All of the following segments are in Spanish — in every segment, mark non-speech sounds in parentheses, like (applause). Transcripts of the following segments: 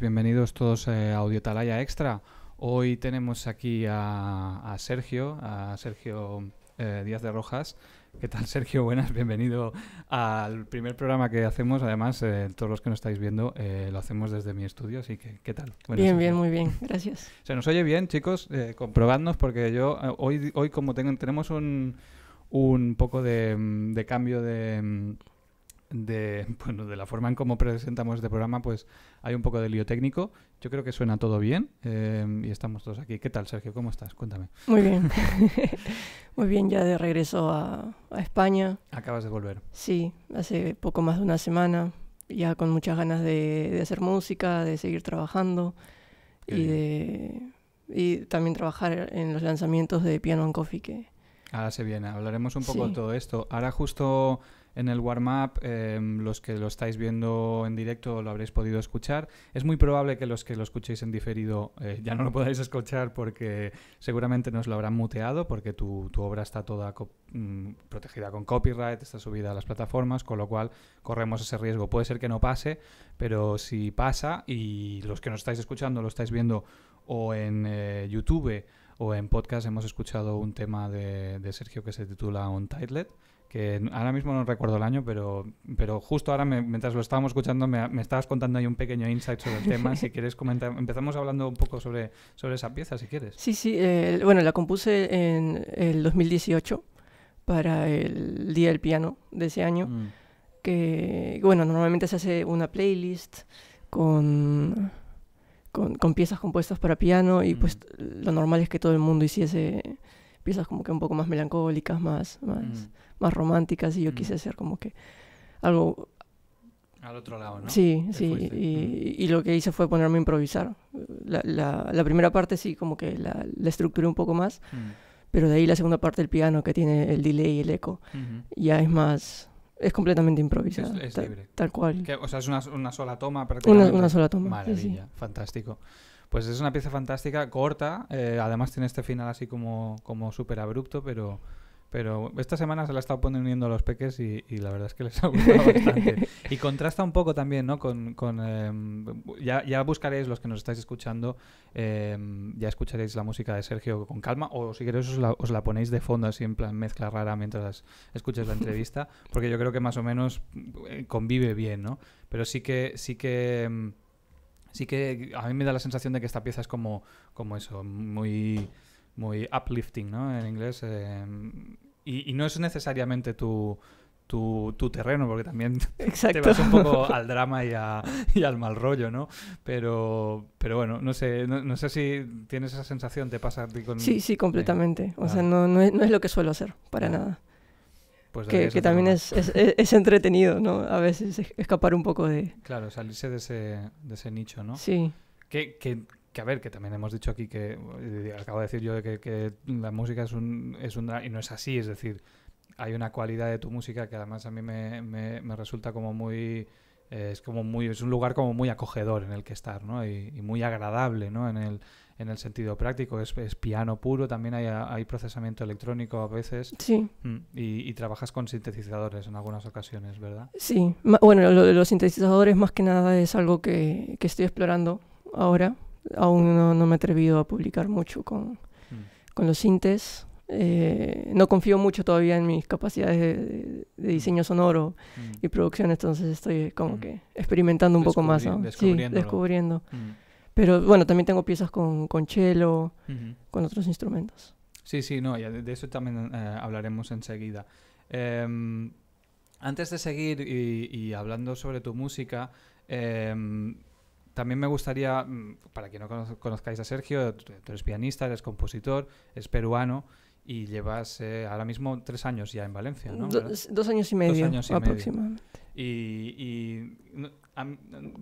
bienvenidos todos eh, a Audio Audiotalaya Extra. Hoy tenemos aquí a, Sergio, a Sergio eh, Díaz de Rojas. ¿Qué tal, Sergio? (laughs) Buenas, bienvenido al primer programa que hacemos. Además, eh, todos los que nos estáis viendo lo hacemos desde mi estudio, así que ¿qué tal? bien, bien, muy bien, gracias. ¿Se nos oye bien, chicos? comprobadnos, porque yo hoy, hoy como tengo, tenemos un, un poco de mm, cambio de mm, de, (laughs) bueno, de la forma en cómo presentamos este programa, pues hay un poco de lío técnico. Yo creo que suena todo bien eh, y estamos todos aquí. ¿Qué tal, Sergio? ¿Cómo estás? Cuéntame. Muy bien. (laughs) (laughs) Muy bien, ya de regreso a, España. Acabas de volver. Sí, hace poco más de una semana, ya con muchas ganas de, hacer música, de seguir trabajando y también trabajar en los lanzamientos de Piano and Coffee que, Ahora se viene, hablaremos un poco de todo esto. Ahora justo en el warm-up, em, los que lo estáis viendo en directo lo habréis podido escuchar. Es muy probable que los que lo escuchéis en diferido eh, ya no lo (laughs) podáis escuchar porque seguramente nos lo habrán muteado porque tu, obra está toda mm, protegida con copyright, está subida a las plataformas, con lo cual corremos ese riesgo. Puede ser que no pase, pero si pasa y los que nos estáis escuchando lo estáis viendo o en eh, YouTube o en podcast hemos escuchado un tema de, Sergio que se titula Untitled, que ahora mismo no recuerdo el año, pero, pero justo ahora, mientras lo estábamos escuchando, me, estabas contando ahí un pequeño insight sobre el tema. si (laughs) quieres comentar, empezamos hablando un poco sobre, sobre esa pieza, si quieres. Sí, sí, eh, bueno, la compuse en el 2018 para el Día del Piano de ese año, mm. que, bueno, normalmente se hace una playlist con con, con, piezas compuestas para piano y pues mm. lo normal es que todo el mundo hiciese piezas como que un poco más melancólicas, más, más, mm. románticas y yo mm. quise hacer como que algo... Al otro lado, ¿no? Sí, sí, y, lo que hice fue ponerme a improvisar. La, primera parte sí, como que la, la estructuré un poco más, pero de ahí la segunda parte, del piano que tiene el delay y el eco, ya es más, es completamente improvisado, Es, tal, libre. Tal cual. o sea, es una, sola toma prácticamente. Una, sola toma. Maravilla, fantástico. Pues es una pieza fantástica, corta, eh, además tiene este final así como, como súper abrupto, pero pero esta semana se la he estado poniendo a los peques y, la verdad es que les ha gustado (laughs) bastante. Y contrasta un poco también, ¿no? Con, em, ya, ya, buscaréis, los que nos estáis escuchando, em, ya escucharéis la música de Sergio con calma. O si queréis os la, ponéis de fondo así en plan mezcla rara mientras escuches la entrevista. (laughs) Porque yo creo que más o menos eh, convive bien, ¿no? Pero sí que, sí que. Em, sí que a mí me da la sensación de que esta pieza es como, como eso, muy muy uplifting, ¿no? En inglés, y, no es necesariamente tu, tu, terreno, porque también (laughs) te vas un poco (laughs) al drama y, a, al mal rollo, ¿no? Pero, pero bueno, no sé, no, sé si tienes esa sensación, te pasa a ti con... Sí, sí, completamente. Eh, o sea, no, no es, lo que suelo hacer, para nada. Pues que, también es, entretenido, ¿no? A veces escapar un poco de... Claro, salirse de ese, de ese nicho, ¿no? Sí. Que, que, que a ver, que también hemos dicho aquí que, eh, acabo de decir yo que, que la música es un, es y no es así, es decir, hay una cualidad de tu música que además a mí me, me, resulta como muy... Eh, es como muy es un lugar como muy acogedor en el que estar ¿no? y, muy agradable ¿no? en, el, en el sentido práctico es, piano puro también hay, hay, procesamiento electrónico a veces sí mm, y, trabajas con sintetizadores en algunas ocasiones verdad sí bueno lo de los sintetizadores más que nada es algo que, que estoy explorando ahora aún no, me he atrevido a publicar mucho con, mm. los sintes. Eh, no confío mucho todavía en mis capacidades de, mm. diseño sonoro mm. y producción, entonces estoy como que experimentando un poco más. Descubriendo. descubriendo. Pero bueno, también tengo piezas con, con cello, con otros instrumentos. Sí, sí, no, de, eso también eh, hablaremos enseguida. Em, antes de seguir y, hablando sobre tu música, em, también me gustaría, mm, para que no conozcáis a Sergio, tú eres pianista, eres compositor, es peruano y llevas eh, ahora mismo tres años ya en Valencia, ¿no? dos años y medio años y aproximadamente. Y,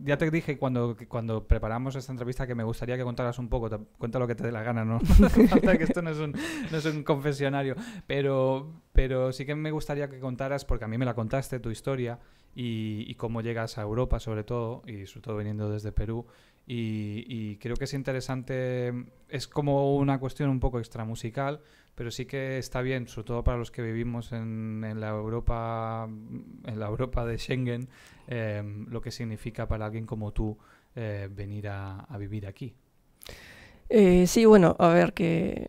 ya te dije cuando, cuando preparamos esta entrevista que me gustaría que contaras un poco, cuenta lo que te dé la gana, ¿no? (laughs) que esto no es un, no es un confesionario, pero, pero sí que me gustaría que contaras, porque a mí me la contaste, tu historia, y, cómo llegas a Europa sobre todo, y sobre todo viniendo desde Perú. Y, creo que es interesante, es como una cuestión un poco extramusical, pero sí que está bien, sobre todo para los que vivimos en, la Europa, en la Europa de Schengen, em, lo que significa para alguien como tú eh, venir a, vivir aquí. Eh, sí, bueno, a ver qué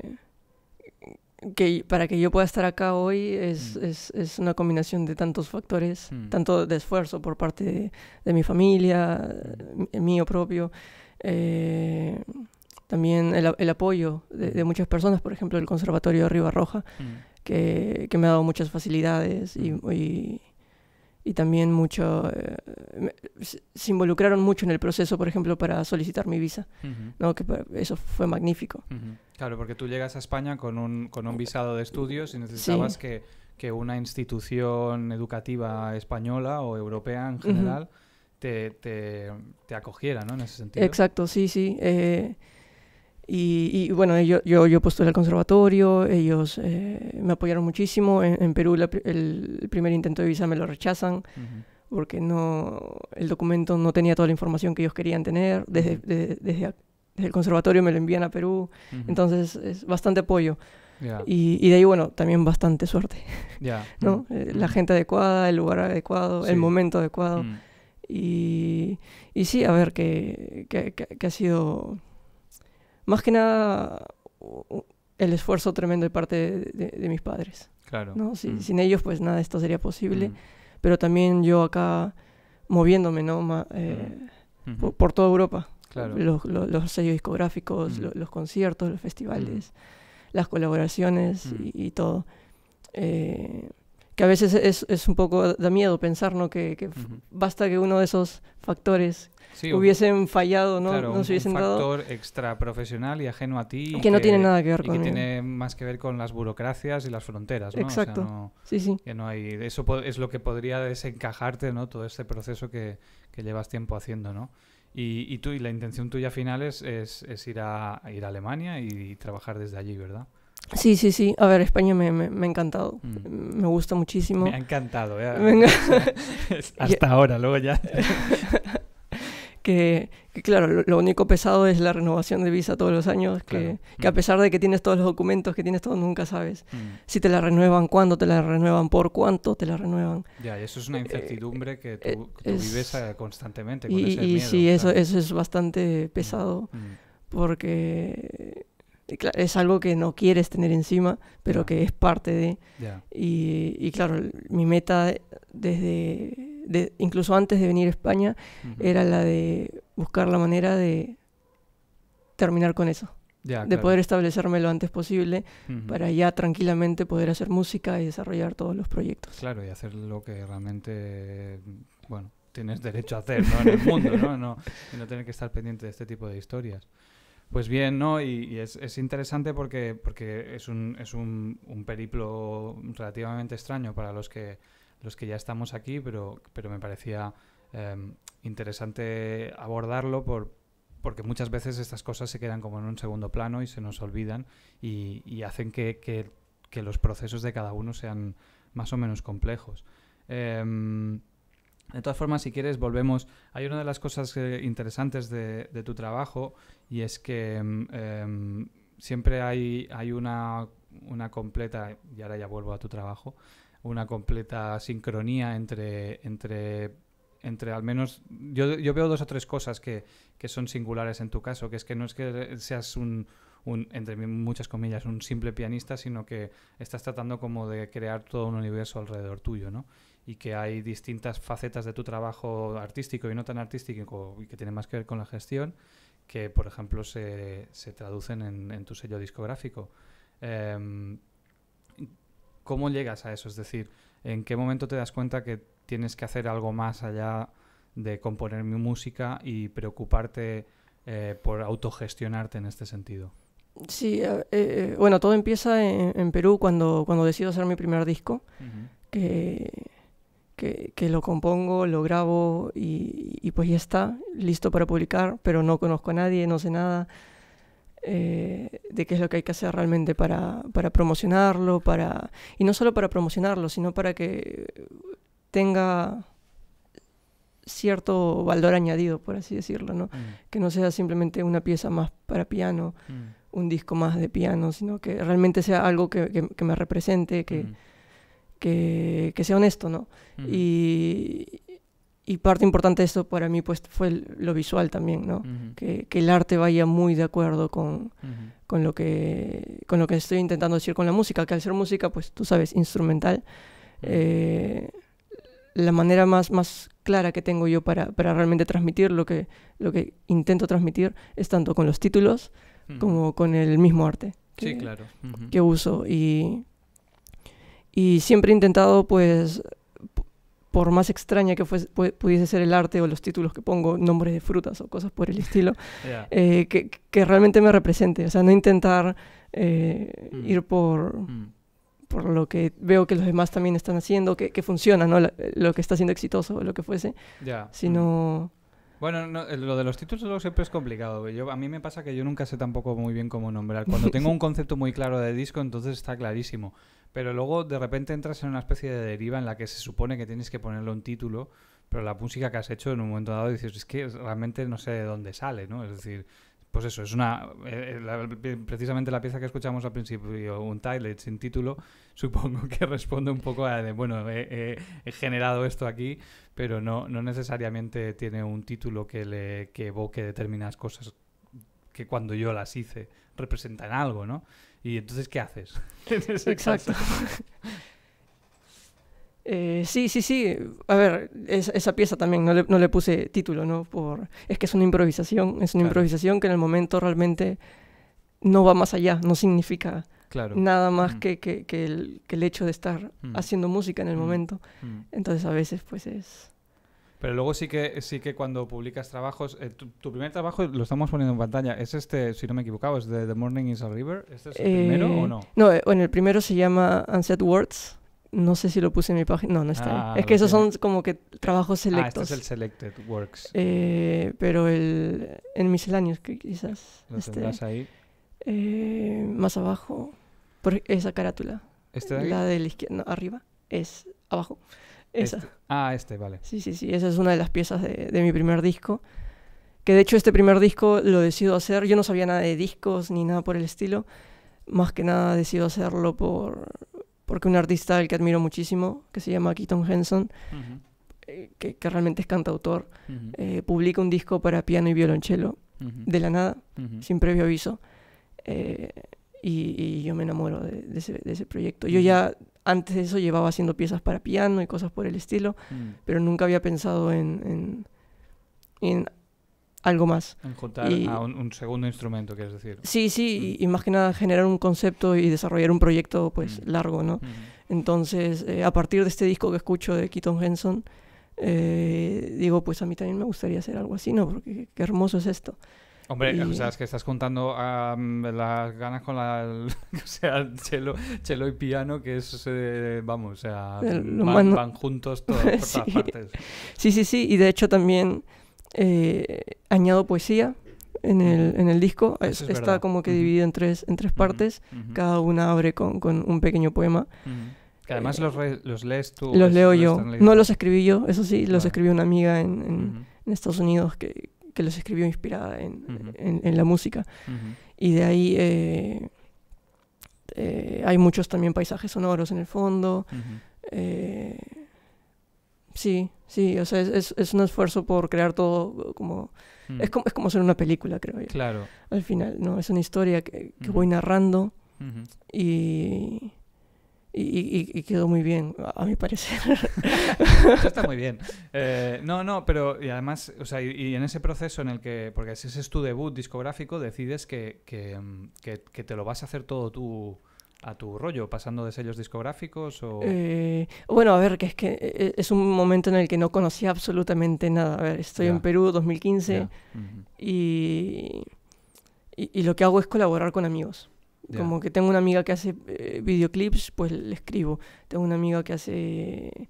que para que yo pueda estar acá hoy es, mm. es, es una combinación de tantos factores, mm. tanto de esfuerzo por parte de, mi familia, mm. mío propio, eh, también el, apoyo de, muchas personas, por ejemplo el Conservatorio de Riva Roja, que, que, me ha dado muchas facilidades y, y, también mucho, eh, se involucraron mucho en el proceso, por ejemplo, para solicitar mi visa, ¿no? que eso fue magnífico. Claro, porque tú llegas a España con un, con un visado de estudios y necesitabas que, una institución educativa española o europea en general te, acogiera, ¿no? En ese sentido. Exacto, sí, sí. Eh, y, bueno, yo, yo, yo postulé al conservatorio, ellos eh, me apoyaron muchísimo. En, Perú el, primer intento de visa me lo rechazan. porque no el documento no tenía toda la información que ellos querían tener desde, desde el conservatorio me lo envían a Perú, entonces es bastante apoyo. Y, de ahí, bueno, también bastante suerte. (laughs) ¿no? Mm. Eh, la gente adecuada, el lugar adecuado, el momento adecuado. Mm. Y, sí, a ver, que, que, ha sido más que nada el esfuerzo tremendo de parte de, mis padres. Claro. ¿no? Mm. Sin ellos, pues nada, esto sería posible. Pero también yo acá moviéndome, ¿no? Eh, por toda Europa. Los, sellos discográficos, mm. los, conciertos, los festivales, mm. las colaboraciones mm. y, todo. Eh, que a veces es, un poco, da miedo pensar, Que, basta que uno de esos factores hubiesen fallado, ¿no? no un factor extra profesional y ajeno a ti. Que, no tiene nada que ver con... Y que tiene más que ver con las burocracias y las fronteras, ¿no? Exacto. sí, sí. Que no hay, eso es lo que podría desencajarte, ¿no? Todo este proceso que, que llevas tiempo haciendo, ¿no? Y, y, tú, y la intención tuya final es, ir, a, ir a Alemania y, trabajar desde allí, ¿verdad? Sí, sí, sí. A ver, España me, ha encantado. Mm. Me gusta muchísimo. Me ha encantado. ¿eh? (laughs) Hasta ahora, luego ya. (laughs) que, claro, lo, único pesado es la renovación de visa todos los años, que, a mm. pesar de que tienes todos los documentos, que tienes todo, nunca sabes mm. si te la renuevan, cuándo te la renuevan, por cuánto te la renuevan. Ya, eso es una eh, incertidumbre que eh, tú, vives eh, constantemente. Con y, ese y sí, eso, eso es bastante mm. pesado. Porque este, es algo que no quieres tener encima, pero que es parte de. Y, claro, mi meta desde, incluso antes de venir a España, era la de buscar la manera de terminar con eso. de poder establecerme lo antes posible para ya tranquilamente poder hacer música y desarrollar todos los proyectos. Claro, y hacer lo que realmente, bueno, tienes derecho a hacer en el mundo, y no tener que estar pendiente de este tipo de historias. Pues bien, ¿no? Y, es, interesante porque, porque es, un, es un, un, periplo relativamente extraño para los que, los que ya estamos aquí, pero, pero me parecía em, interesante abordarlo por, porque muchas veces estas cosas se quedan como en un segundo plano y se nos olvidan y, hacen que, los procesos de cada uno sean más o menos complejos. Em, de todas formas, si quieres, volvemos. Hay una de las cosas eh, interesantes de, de, tu trabajo y es que em, em, siempre hay, hay una, completa, y ahora ya vuelvo a tu trabajo, una completa sincronía entre, entre, entre al menos, yo, yo veo dos o tres cosas que, son singulares en tu caso, que es que no es que seas un, entre muchas comillas, un simple pianista, sino que estás tratando como de crear todo un universo alrededor tuyo, ¿no? y que hay distintas facetas de tu trabajo artístico y no tan artístico y que tiene más que ver con la gestión que, por ejemplo, se, traducen en, tu sello discográfico. Em, ¿Cómo llegas a eso? Es decir, ¿en qué momento te das cuenta que tienes que hacer algo más allá de componer mi música y preocuparte eh, por autogestionarte en este sentido? Sí, eh, eh, bueno, todo empieza en, Perú cuando, cuando decido hacer mi primer disco, que que, lo compongo, lo grabo y, pues ya está, listo para publicar, pero no conozco a nadie, no sé nada eh, de qué es lo que hay que hacer realmente para, para promocionarlo, para, y no solo para promocionarlo, sino para que tenga cierto valor añadido, por así decirlo, ¿no? Mm. Que no sea simplemente una pieza más para piano, mm. un disco más de piano, sino que realmente sea algo que, me represente, que, mm que, sea honesto, ¿no? y, y, parte importante de esto para mí pues, fue lo visual también, ¿no? que, el arte vaya muy de acuerdo con, con, lo que, con lo que estoy intentando decir con la música, que al ser música, pues tú sabes, instrumental, eh, la manera más, más clara que tengo yo para, para, realmente transmitir lo que, lo que intento transmitir es tanto con los títulos como con el mismo arte. Que, sí, claro. Que uso. Y y siempre he intentado, pues, por más extraña que fuese, pudiese ser el arte o los títulos que pongo, nombres de frutas o cosas por el estilo, (laughs) eh, que, que, realmente me represente. O sea, no intentar eh, mm. ir por, mm. por lo que veo que los demás también están haciendo, que, que funciona, ¿no? lo que está siendo exitoso o lo que fuese, sino... Mm. Bueno, eh, lo de los títulos siempre es complicado. Yo, a mí me pasa que yo nunca sé tampoco muy bien cómo nombrar. Cuando (laughs) tengo un concepto muy claro de disco, entonces está clarísimo pero luego de repente entras en una especie de deriva en la que se supone que tienes que ponerle un título, pero la música que has hecho en un momento dado dices, es que realmente no sé de dónde sale, ¿no? Es decir, pues eso, es una. Eh, eh, precisamente la pieza que escuchamos al principio, un title sin título, (laughs) supongo que responde un poco a de, bueno, he generado esto aquí, pero no, no necesariamente tiene un título que, le, que evoque determinadas cosas que cuando yo las hice representan algo, ¿no? Y entonces, ¿qué haces? (laughs) Exacto. eh, sí, sí, sí. A ver, esa pieza también no le, no le, puse título, ¿no? Por, es que es una improvisación, es una improvisación que en el momento realmente no va más allá, no significa nada más mm. que, que, el, que, el, hecho de estar mm. haciendo música en el mm. momento. Entonces a veces pues es pero luego sí que sí que cuando publicas trabajos, eh, tu, primer trabajo lo estamos poniendo en pantalla. Es este, si no me he es de The Morning is a River. ¿Este es el eh, primero o no? No, eh, en el primero se llama Unset Words. No sé si lo puse en mi página. No, no está. ahí. Es que esos son como que trabajos selectos. Ah, este es el Selected Works. Eh, pero el, en misceláneos, que quizás. Lo este, ahí. más abajo. Por esa carátula. ¿Este de ahí? La de la izquierda, no, arriba. Es abajo. Esa. Este. Ah, este, vale. Sí, sí, sí, esa es una de las piezas de, mi primer disco. Que de hecho este primer disco lo decido hacer, yo no sabía nada de discos ni nada por el estilo, más que nada decido hacerlo por, porque un artista al que admiro muchísimo, que se llama Keaton Henson, eh, que, que, realmente es cantautor, eh, publica un disco para piano y violonchelo de la nada, sin previo aviso, eh, y, yo me enamoro de, ese, de ese, proyecto. Yo ya antes de eso llevaba haciendo piezas para piano y cosas por el estilo, mm. pero nunca había pensado en, en, en algo más. En juntar a un, segundo instrumento, quieres decir. Sí, sí, mm. y, más que nada generar un concepto y desarrollar un proyecto pues mm. largo, ¿no? Entonces, eh, a partir de este disco que escucho de Keaton Henson, eh, digo, pues a mí también me gustaría hacer algo así, ¿no? Porque qué hermoso es esto. Hombre, o sea, es que estás contando las ganas con la, (laughs) o chelo, y piano, que es, eh, vamos, o sea, van, juntos todas, por (laughs) partes. Sí, sí, sí, y de hecho también eh, añado poesía en el, disco. está como que dividido en tres, en tres partes, cada una abre con, un pequeño poema. Que además eh, los, lees tú. Los leo yo. no los escribí yo, eso sí, los escribí escribió una amiga en Estados Unidos que que los escribió inspirada en, la música. Y de ahí eh, eh, hay muchos también paisajes sonoros en el fondo. Eh, sí, sí, o sea, es, un esfuerzo por crear todo como, mm. es como... Es como hacer una película, creo yo. Claro. Al final, ¿no? Es una historia que, que voy narrando y y, quedó muy bien, a mi parecer. (laughs) está muy bien. (laughs) Eh, no, no, pero y además, o sea, y, en ese proceso en el que, porque ese es tu debut discográfico, decides que, que, que, te lo vas a hacer todo tú a tu rollo, pasando de sellos discográficos o... Eh, bueno, a ver, que es que eh, es un momento en el que no conocía absolutamente nada. A ver, estoy en Perú 2015 y lo que hago es colaborar con amigos. Como que tengo una amiga que hace eh, videoclips, pues le escribo. Tengo una amiga que hace eh,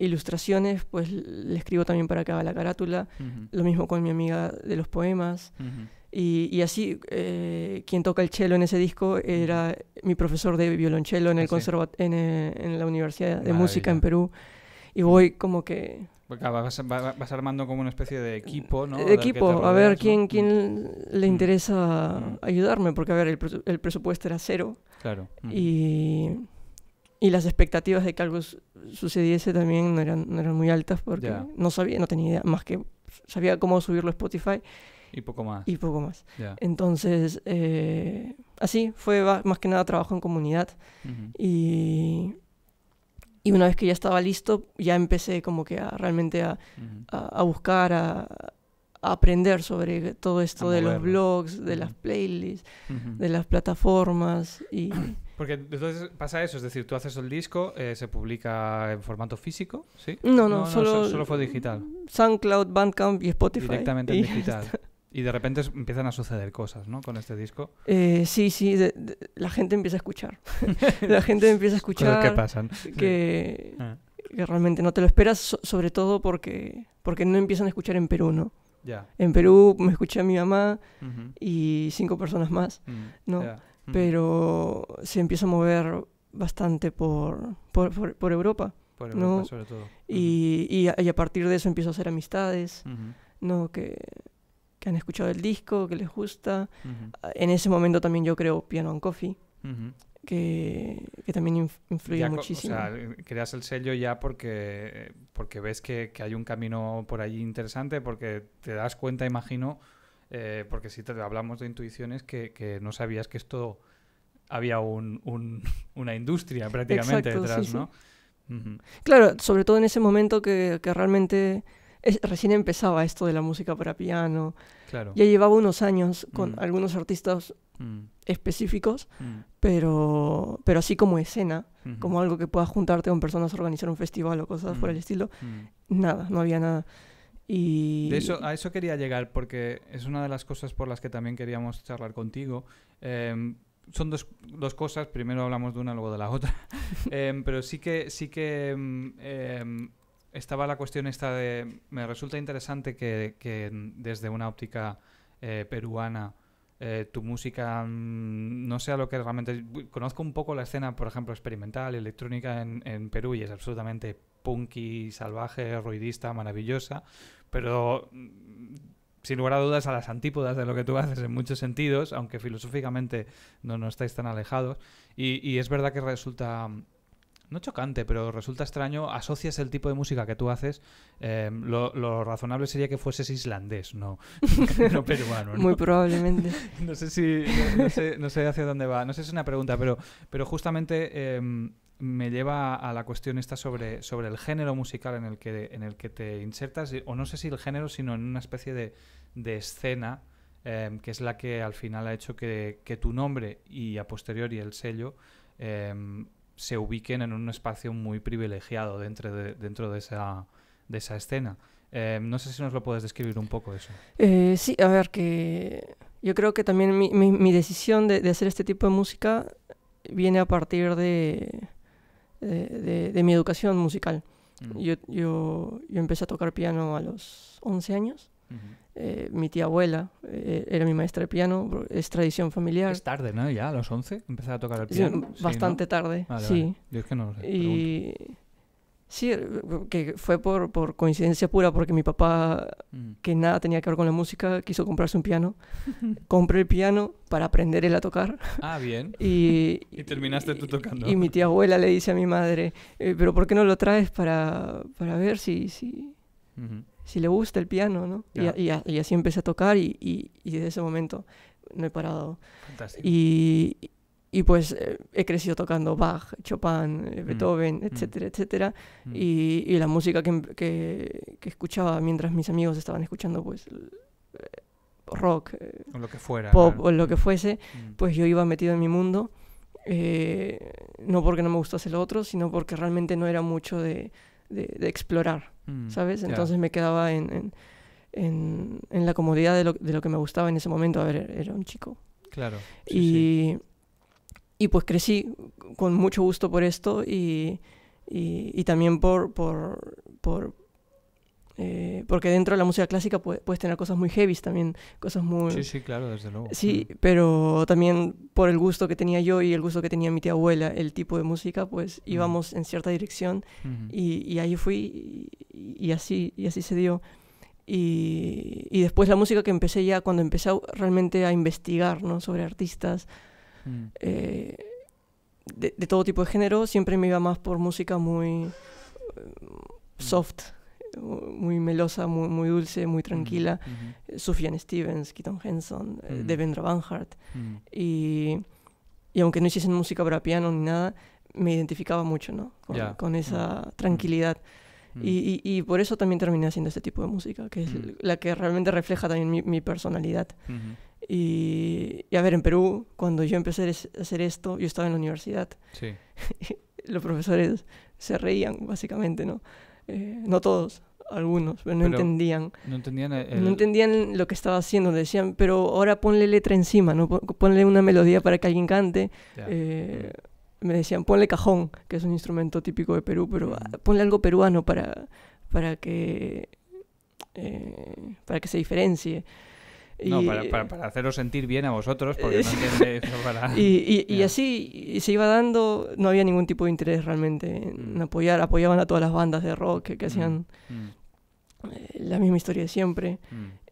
ilustraciones, pues le escribo también para acá la carátula. Lo mismo con mi amiga de los poemas. y, así, eh, quien toca el cello en ese disco era mi profesor de violonchelo en, el ah, en, en, la Universidad de Música en Perú. Y voy como que Vas, armando como una especie de equipo, ¿no? Eh, equipo, a ver quién, quién le mm. interesa mm. ayudarme, porque a ver, el, presupuesto era cero. Claro. Mm. Y, las expectativas de que algo sucediese también no eran, eran muy altas, porque no sabía, no tenía más que sabía cómo subirlo a Spotify. Y poco más. Y poco más. Entonces, eh, así fue más que nada trabajo en comunidad. Y y una vez que ya estaba listo, ya empecé como que realmente a, buscar, a, aprender sobre todo esto de los blogs, de las playlists, de las plataformas y... (clears throat) Porque entonces pasa eso, es decir, tú haces el disco, eh, se publica en formato físico, ¿sí? No, no, solo, solo, fue digital. SoundCloud, Bandcamp y Spotify. Directamente digital. Y de repente empiezan a suceder cosas, ¿no? Con este disco. Eh, sí, sí, la gente empieza a escuchar. (laughs) la gente empieza a escuchar. ¿Qué pasan. Ah. Que, realmente no te lo esperas, sobre todo porque, porque no empiezan a escuchar en Perú, ¿no? Ya. En Perú me escuché a mi mamá y cinco personas más, mm, ¿no? Pero se empieza a mover bastante por, por, Europa. Por Europa, sobre todo. Y, a, partir de eso empiezo a hacer amistades, ¿no? Que que han escuchado el disco, que les gusta. Ah, en ese momento también yo creo Piano and Coffee, que, también influye muchísimo. O sea, creas el sello ya porque, porque ves que, hay un camino por allí interesante, porque te das cuenta, imagino, eh, porque si te hablamos de intuiciones, que, no sabías que esto había un, (laughs) una industria prácticamente detrás, ¿no? Claro, sobre todo en ese momento que realmente recién empezaba esto de la música para piano. Claro. Ya llevaba unos años con mm. algunos artistas mm. específicos, mm. Pero, pero así como escena, como algo que puedas juntarte con personas, organizar un festival o cosas por el estilo, nada, no había nada. Y... eso, a eso quería llegar porque es una de las cosas por las que también queríamos charlar contigo. Em, son dos, cosas, primero hablamos de una, luego de la otra, (laughs) em, pero sí que, sí que em, estaba la cuestión esta de... Me resulta interesante que, desde una óptica eh, peruana eh, tu música mm, no sea lo que realmente... Conozco un poco la escena, por ejemplo, experimental, electrónica en, Perú y es absolutamente punky, salvaje, ruidista, maravillosa, pero mm, sin lugar a dudas a las antípodas de lo que tú haces en muchos sentidos, aunque filosóficamente no, no estáis tan alejados. y es verdad que resulta no chocante, pero resulta extraño, asocias el tipo de música que tú haces, em, lo, razonable sería que fueses islandés, no, (laughs) no peruano. Muy probablemente. (laughs) No sé si, no, sé, hacia dónde va, no sé si es una pregunta, pero, pero justamente em, me lleva a la cuestión esta sobre, sobre el género musical en el, que, en el que te insertas, o no sé si el género, sino en una especie de, escena. Em, que es la que al final ha hecho que, que tu nombre y a posteriori el sello se ubiquen en un espacio muy privilegiado dentro de, dentro de, esa, de esa escena. Eh, no sé si nos lo puedes describir un poco eso. Eh, sí, a ver, que yo creo que también mi, mi, decisión de, hacer este tipo de música viene a partir de, de, mi educación musical. Mm. Yo, yo, yo, empecé a tocar piano a los 11 años eh, mi tía abuela eh, era mi maestra de piano, es tradición familiar. Es tarde, ¿no? Ya, a los 11 empezar a tocar el piano. bastante tarde, sí. es que no sé. Y... Sí, que fue por, por, coincidencia pura, porque mi papá, que nada tenía que ver con la música, quiso comprarse un piano. (laughs) Compré el piano para aprender él a tocar. Ah, bien. (laughs) Y, (laughs) y terminaste tú tocando. Y, mi tía abuela le dice a mi madre, eh, pero ¿por qué no lo traes para, para ver si... si si le gusta el piano, ¿no? Y, y, así empecé a tocar y, y, desde ese momento no he parado. Fantástico. Y, pues eh, he crecido tocando Bach, Chopin, eh, mm. Beethoven, mm. etcétera, etcétera. Mm. Y, la música que, que, escuchaba mientras mis amigos estaban escuchando, pues eh, rock, o lo que fuera, pop, o lo que fuese, pues yo iba metido en mi mundo. Eh, no porque no me gustase lo otro, sino porque realmente no era mucho de, de, explorar, mm, ¿sabes? Entonces me quedaba en, en, la comodidad de lo, que me gustaba en ese momento. A ver, era un chico. Claro. y, pues crecí con mucho gusto por esto y, y, también por, por, eh, porque dentro de la música clásica puedes tener cosas muy heavy también, cosas muy... Sí, sí, claro, desde luego. Sí, pero también por el gusto que tenía yo y el gusto que tenía mi tía abuela, el tipo de música, pues íbamos en cierta dirección y, ahí fui y, así, y así se dio. Y, después la música que empecé ya, cuando empecé realmente a investigar ¿no? sobre artistas mm. eh, de, de, todo tipo de género, siempre me iba más por música muy eh, mm. soft muy melosa, muy, muy dulce, muy tranquila. Sufian Stevens, Keaton Henson, eh, Devendra Banhart. Mm. y, y, aunque no hiciesen música para piano ni nada, me identificaba mucho ¿no? con, esa mm. tranquilidad. Mm. Y, y, por eso también terminé haciendo este tipo de música, que es la que realmente refleja también mi, personalidad. Y, a ver, en Perú, cuando yo empecé a hacer esto, yo estaba en la universidad. (laughs) Los profesores se reían, básicamente, ¿no? Eh, no todos, algunos, pero no entendían. No entendían, no entendían lo que estaba haciendo. Decían, pero ahora ponle letra encima, ¿no? ponle una melodía para que alguien cante. Eh, me decían, ponle cajón, que es un instrumento típico de Perú, pero mm. ah, ponle algo peruano para, para, que, eh, para que se diferencie. No, para, para, haceros sentir bien a vosotros, porque (laughs) y, y, y, así se iba dando, no había ningún tipo de interés realmente en mm. apoyar, apoyaban a todas las bandas de rock que, mm. hacían mm. Eh, la misma historia de siempre.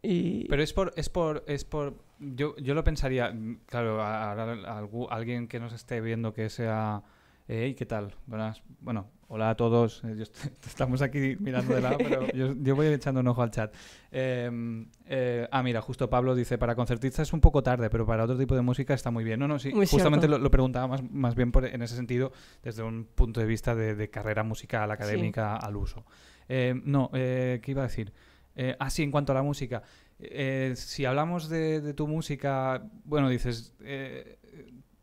Pero es por, es por, es por, yo, yo lo pensaría, claro, a, alguien que nos esté viendo que sea... hey ¿Qué tal? bueno, Hola a todos. Eh, (laughs) estamos aquí mirando de lado, pero yo, voy echando un ojo al chat. Em, eh, ah, mira, justo Pablo dice, para concertistas es un poco tarde, pero para otro tipo de música está muy bien. No, no, sí, justamente lo, preguntaba más, bien en ese sentido, desde un punto de vista de, carrera musical, académica, al uso. Eh, no, ¿qué iba a decir? ah, sí, en cuanto a la música. si hablamos de, tu música, bueno, dices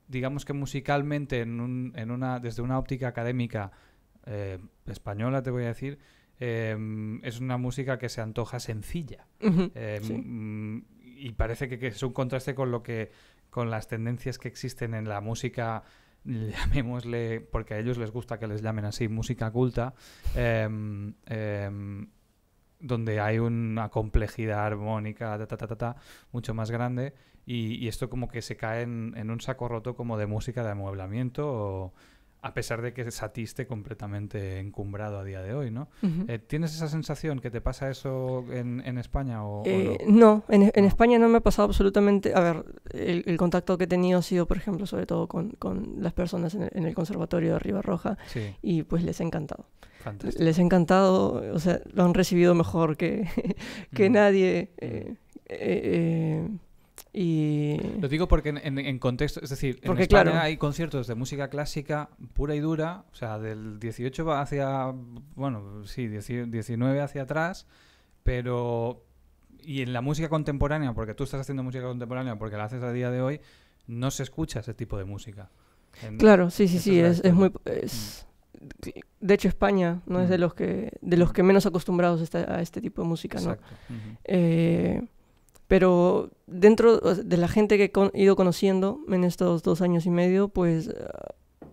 digamos que musicalmente en, en una, desde una óptica académica eh, española, te voy a decir, eh, es una música que se antoja sencilla. Eh, mm, y parece que, es un contraste con lo que con las tendencias que existen en la música, (laughs) llamémosle, porque a ellos les gusta que les llamen así, música culta, em, em, donde hay una complejidad armónica ta, ta, ta, mucho más grande y, esto como que se cae en, en, un saco roto como de música de amueblamiento o, a pesar de que satiste completamente encumbrado a día de hoy, ¿no? Eh, ¿Tienes esa sensación que te pasa eso en, España? O, eh, no, en, España no me ha pasado absolutamente... A ver, el, contacto que he tenido ha sido, por ejemplo, sobre todo con, las personas en el, Conservatorio de Ribarroja Roja, y pues les ha encantado. Les ha encantado, o sea, lo han recibido mejor que, (laughs) mm. nadie. Mm. Eh, y... Lo digo porque en, contexto, es decir, en España hay conciertos de música clásica pura y dura, o sea, del 18 hacia, bueno, sí, 19 hacia atrás, pero... Y en la música contemporánea, porque tú estás haciendo música contemporánea, porque la haces a día de hoy, no se escucha ese tipo de música. claro, sí, sí, sí, es, muy... Mm. De hecho, España no es de mm. los que de los mm. que menos acostumbrados está a este tipo de música, ¿no? Pero dentro de la gente que he ido conociendo en estos dos años y medio, pues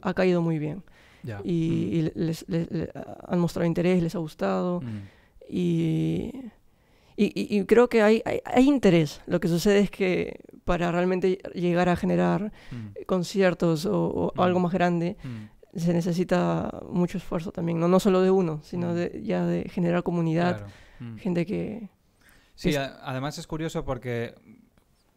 ha caído muy bien. Mm. Y, les, les, han mostrado interés, les ha gustado. Mm. Y, y, creo que hay, hay, interés. Lo que sucede es que para realmente llegar a generar mm. conciertos o, algo más grande, se necesita mucho esfuerzo también, no, solo de uno, sino de, ya de generar comunidad, gente que, Sí, además es curioso porque,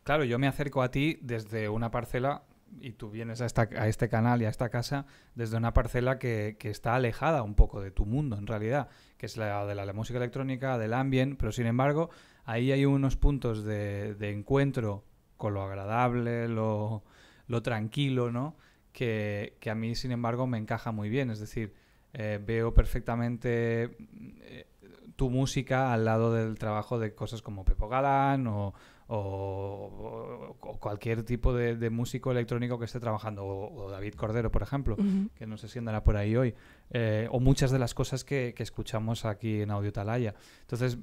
claro, yo me acerco a ti desde una parcela y tú vienes a, este canal y a esta casa desde una parcela que, está alejada un poco de tu mundo, en realidad, que es la de la, música electrónica, del ambient, pero sin embargo, ahí hay unos puntos de, encuentro con lo agradable, lo, tranquilo, ¿no? Que, a mí, sin embargo, me encaja muy bien. Es decir, eh, veo perfectamente eh, tu música al lado del trabajo de cosas como Pepo Galán o, cualquier tipo de, músico electrónico que esté trabajando, o, David Cordero, por ejemplo, que no sé si andará por ahí hoy, eh, o muchas de las cosas que, que escuchamos aquí en Audio Talaya. Entonces,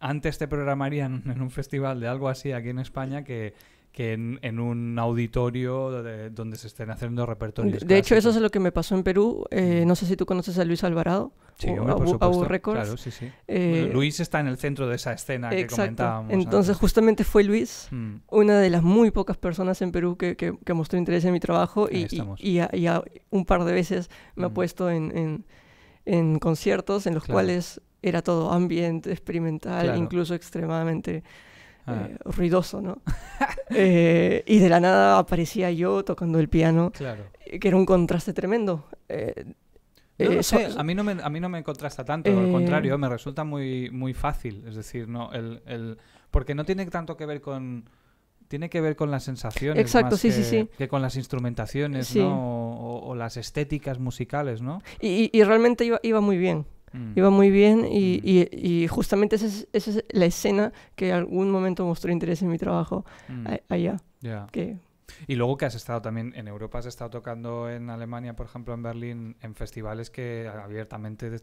antes te programarían en un festival de algo así aquí en España que que en, un auditorio donde se estén haciendo repertorios. De, hecho, eso es lo que me pasó en Perú. Eh, mm. no sé si tú conoces a Luis Alvarado. Sí, a, supuesto. Records. Claro, sí, sí. Eh, Luis está en el centro de esa escena que comentábamos. Entonces, justamente fue Luis, mm. una de las muy pocas personas en Perú que, mostró interés en mi trabajo y, y, un par de veces me ha mm. puesto en, en, conciertos en los cuales era todo ambiente, experimental, incluso extremadamente Ah. Eh, ruidoso, ¿no? (laughs) Eh, y de la nada aparecía yo tocando el piano, eh, que era un contraste tremendo. a mí no me, a mí no me contrasta tanto, al contrario, me resulta muy, muy fácil, es decir, no, el, porque no tiene tanto que ver con, tiene que ver con las sensaciones Exacto, sí, que, sí, sí. que con las instrumentaciones o, las estéticas musicales, ¿no? Y, y realmente iba, iba, muy bien. Mm. Iba muy bien y, mm. justamente esa es, la escena que en algún momento mostró interés en mi trabajo mm. allá. Y luego que has estado también en Europa, has estado tocando en Alemania, por ejemplo, en Berlín, en festivales que abiertamente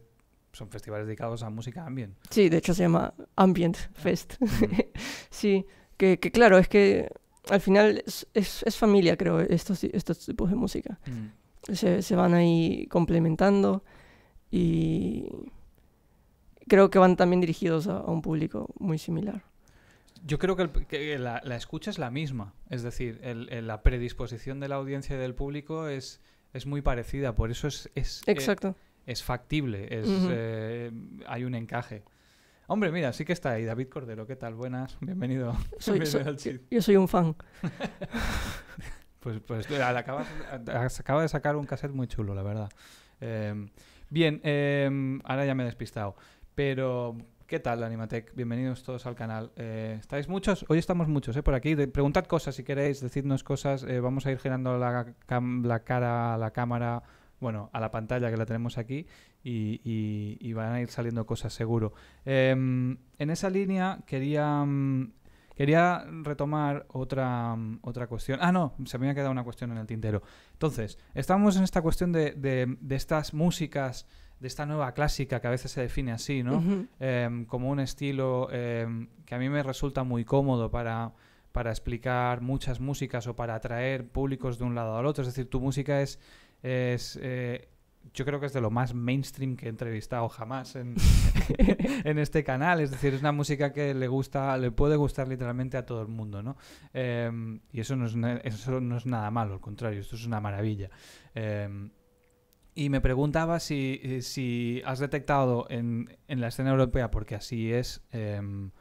son festivales dedicados a música ambient. Sí, de hecho se llama Ambient ah. Fest. (laughs) sí, que, claro, es que al final es, familia, creo, estos, tipos de música. Se, se, van ahí complementando y creo que van también dirigidos a, un público muy similar. Yo creo que, la, escucha es la misma, es decir, la predisposición de la audiencia y del público es, es muy parecida, por eso es, es, eh, factible, eh, hay un encaje. Hombre, mira, sí que está ahí David Cordero, ¿qué tal? Buenas, bienvenido. (laughs) yo soy un fan. (laughs) pues pues acabas, acaba de sacar un cassette muy chulo, la verdad. Eh, Bien, em, ahora ya me he despistado. Pero, ¿qué tal, Animatec? Bienvenidos todos al canal. Eh, ¿Estáis muchos? Hoy estamos muchos, ¿eh? Por aquí. preguntad cosas si queréis, decidnos cosas. Eh, vamos a ir girando la, cara a la cámara, bueno, a la pantalla que la tenemos aquí y van a ir saliendo cosas seguro. Em, en esa línea quería mm, Quería retomar otra, mm, otra cuestión. Ah, no, se me ha quedado una cuestión en el tintero. Entonces, estamos en esta cuestión de, estas músicas, de esta nueva clásica que a veces se define así, ¿no? Em, como un estilo em, que a mí me resulta muy cómodo para, para explicar muchas músicas o para atraer públicos de un lado al otro. Es decir, tu música es, es eh, yo creo que es de lo más mainstream que he entrevistado jamás (laughs) (laughs) en, este canal. Es decir, es una música que le gusta, le puede gustar literalmente a todo el mundo, ¿no? Em, y eso no, es, eso no es nada malo, al contrario, esto es una maravilla. Em, y me preguntaba si, eh, has detectado en, la escena europea, porque así es, em,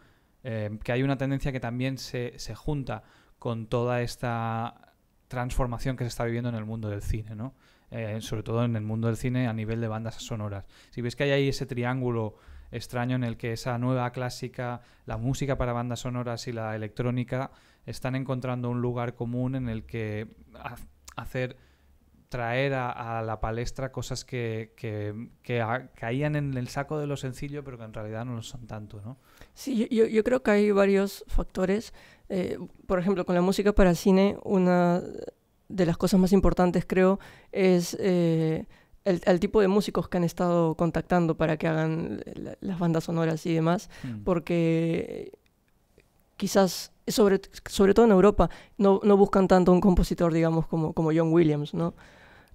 que hay una tendencia que también se, se junta con toda esta transformación que se está viviendo en el mundo del cine, ¿no? Eh, sobre todo en el mundo del cine, a nivel de bandas sonoras. Si ves que hay ahí ese triángulo extraño en el que esa nueva clásica, la música para bandas sonoras y la electrónica están encontrando un lugar común en el que hacer traer a, la palestra cosas que, caían en el saco de lo sencillo, pero que en realidad no lo son tanto, ¿no? Sí, yo, creo que hay varios factores. Eh, por ejemplo, con la música para cine, una de las cosas más importantes, creo, es eh, el, tipo de músicos que han estado contactando para que hagan las bandas sonoras y demás, mm. porque quizás, sobre, sobre todo en Europa, no, no buscan tanto un compositor, digamos, como, como John Williams, ¿no?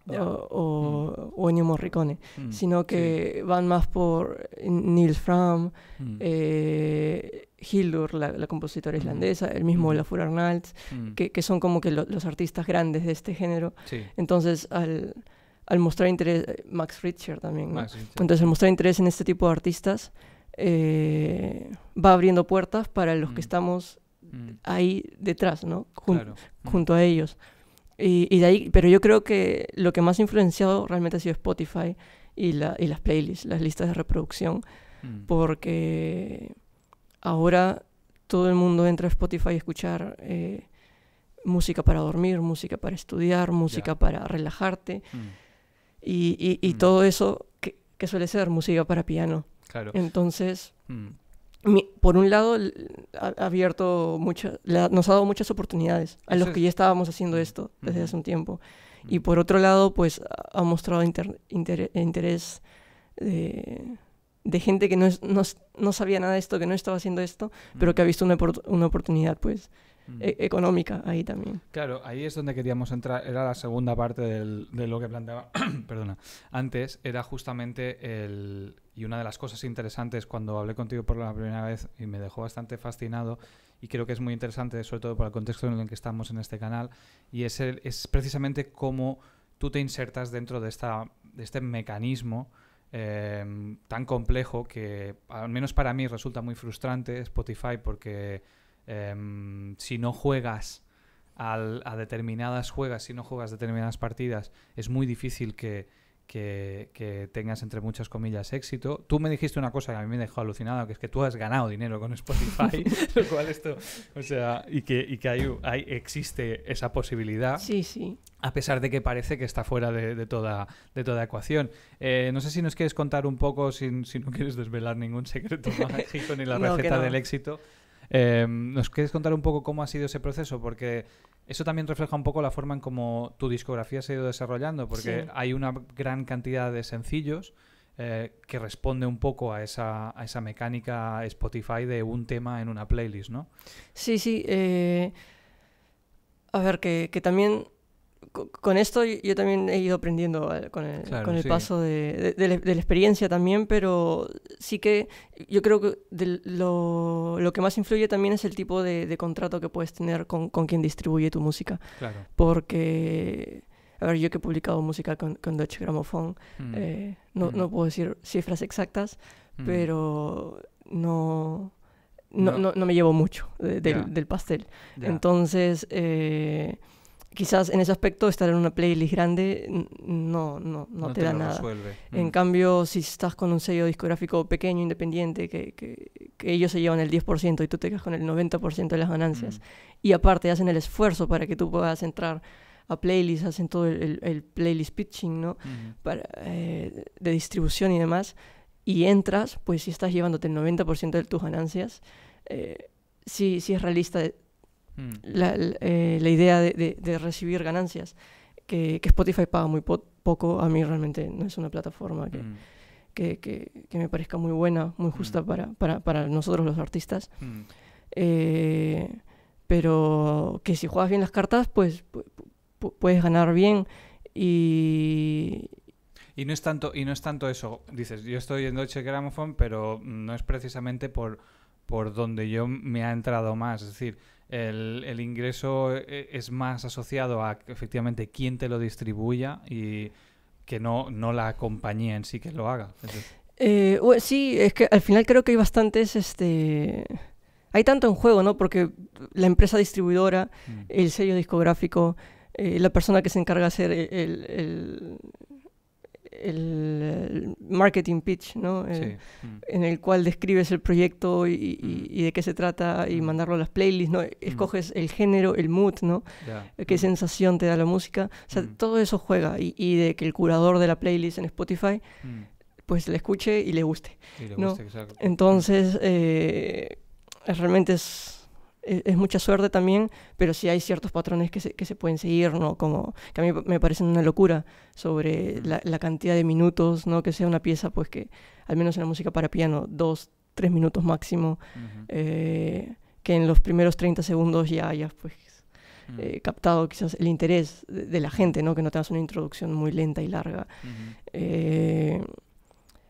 o, mm. Morricone, mm. sino que van más por Neil Fram, mm. eh, Hildur, la, compositora islandesa, el mismo Olafur Arnalds, que, que, son como que los artistas grandes de este género. Entonces, al, mostrar interés, eh, Max Richter también, ¿no? entonces al mostrar interés en este tipo de artistas, eh, va abriendo puertas para los que estamos ahí detrás, ¿no? Junto a ellos. Y, de ahí, pero yo creo que lo que más ha influenciado realmente ha sido Spotify y, la, y las playlists, las listas de reproducción, mm. porque ahora todo el mundo entra a Spotify a escuchar eh, música para dormir, música para estudiar, música para relajarte, mm. y, y mm. todo eso que, suele ser música para piano. Claro. Entonces, por un lado, ha abierto nos ha dado muchas oportunidades a los que ya estábamos haciendo esto desde hace un tiempo. Y por otro lado, pues ha mostrado interés de, gente que no, no, sabía nada de esto, que no estaba haciendo esto, pero que ha visto una, una oportunidad, pues. Mm. E-, económica ahí también. Claro, ahí es donde queríamos entrar, era la segunda parte de lo que planteaba, (coughs) perdona, antes era justamente el, y una de las cosas interesantes cuando hablé contigo por la primera vez y me dejó bastante fascinado y creo que es muy interesante, sobre todo por el contexto en el que estamos en este canal, y es, es precisamente cómo tú te insertas dentro de, esta, de este mecanismo em, tan complejo que al menos para mí resulta muy frustrante Spotify porque Em, si no juegas a determinadas juegas, si no juegas determinadas partidas, es muy difícil que, tengas, entre muchas comillas, éxito. Tú me dijiste una cosa que a mí me dejó alucinado, que es que tú has ganado dinero con Spotify, (laughs) (laughs) lo cual esto, o sea, y que, hay, existe esa posibilidad. Sí, sí. A pesar de que parece que está fuera de, toda, de toda ecuación. Eh, no sé si nos quieres contar un poco, si, no quieres desvelar ningún secreto (laughs) mágico ni la receta del éxito. Eh, ¿Nos quieres contar un poco cómo ha sido ese proceso? Porque eso también refleja un poco la forma en cómo tu discografía se ha ido desarrollando, porque hay una gran cantidad de sencillos eh, que responde un poco a esa, mecánica Spotify de un tema en una playlist, ¿no? Sí, sí. Eh, a ver, que también con esto yo también he ido aprendiendo eh, con el, con el paso de, de, la experiencia también, pero sí que yo creo que lo, lo, que más influye también es el tipo de, contrato que puedes tener con, con, quien distribuye tu música. Claro. Porque, a ver, yo que he publicado música con, con Deutsche Grammophon, mm. eh, no, mm. no, puedo decir cifras exactas, mm. pero no... No, no. no, me llevo mucho del, del pastel. Entonces, eh, quizás en ese aspecto estar en una playlist grande no, no, no, no te, da nada. Resuelve. En mm. cambio, si estás con un sello discográfico pequeño, independiente, que, que, ellos se llevan el 10% y tú te quedas con el 90% de las ganancias, mm. y aparte hacen el esfuerzo para que tú puedas entrar a playlists, hacen todo el, el, playlist pitching, ¿no? Para, eh, de distribución y demás, y entras, pues si estás llevándote el 90% de tus ganancias, eh, sí, sí es realista Mm. Eh, la, idea de, recibir ganancias, que, Spotify paga muy poco, a mí realmente no es una plataforma que, mm. que, que me parezca muy buena, muy justa mm. para, para, para, nosotros los artistas. Eh, pero que si juegas bien las cartas, pues puedes ganar bien y, y no es tanto, y no es tanto eso. Dices, yo estoy en Deutsche Grammophon, pero no es precisamente por, por donde yo me ha entrado más. Es decir, el, ingreso e, es más asociado a efectivamente quién te lo distribuya y que no, no la compañía en sí que lo haga. Eh, sí, es que al final creo que hay bastantes este, hay tanto en juego, ¿no? Porque la empresa distribuidora, mm. el sello discográfico, eh, la persona que se encarga de hacer el, el marketing pitch, ¿no? Mm. En el cual describes el proyecto y, mm. de qué se trata y mm. mandarlo a las playlists, ¿no? Escoges el género, el mood, ¿no? Eh, qué sensación te da la música. O sea, todo eso juega y, de que el curador de la playlist en Spotify pues le escuche y le guste. Entonces, eh, realmente es e, es, mucha suerte también, pero sí hay ciertos patrones que se, pueden seguir, ¿no? Como, que a mí me parecen una locura sobre la, cantidad de minutos, ¿no? Que sea una pieza, pues que, al menos en la música para piano, dos, tres minutos máximo, eh, que en los primeros 30 segundos ya hayas, pues, eh, captado quizás el interés de, la gente, ¿no? Que no tengas una introducción muy lenta y larga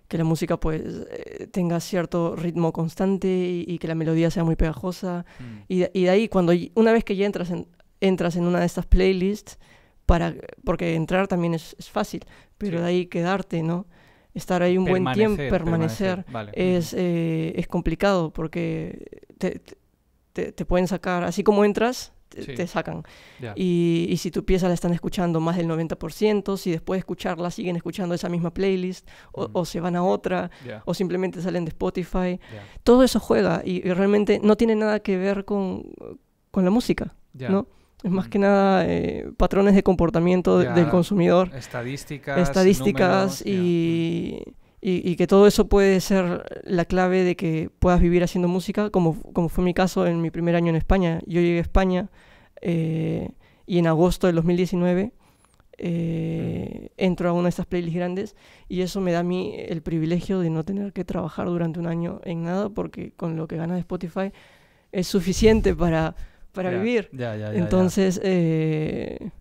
que la música pues eh, tenga cierto ritmo constante y, que la melodía sea muy pegajosa. Mm. Y, de, y, de, ahí, cuando una vez que ya entras en, entras en una de estas playlists, para, porque entrar también es, fácil, pero de ahí quedarte, ¿no? Estar ahí un buen tiempo, permanecer, Es, eh, es complicado porque te pueden sacar, así como entras, te, sacan. Y, si tu pieza la están escuchando más del 90%, si después de escucharla siguen escuchando esa misma playlist, o, se van a otra, o simplemente salen de Spotify. Todo eso juega y, realmente no tiene nada que ver con, con la música, ¿no? Es más que nada eh, patrones de comportamiento del consumidor. Estadísticas. Estadísticas y... Y, que todo eso puede ser la clave de que puedas vivir haciendo música, como, como fue mi caso en mi primer año en España. Yo llegué a España eh, y en agosto del 2019 eh, entro a una de estas playlists grandes y eso me da a mí el privilegio de no tener que trabajar durante un año en nada porque con lo que gana de Spotify es suficiente para, para vivir. Entonces... Eh,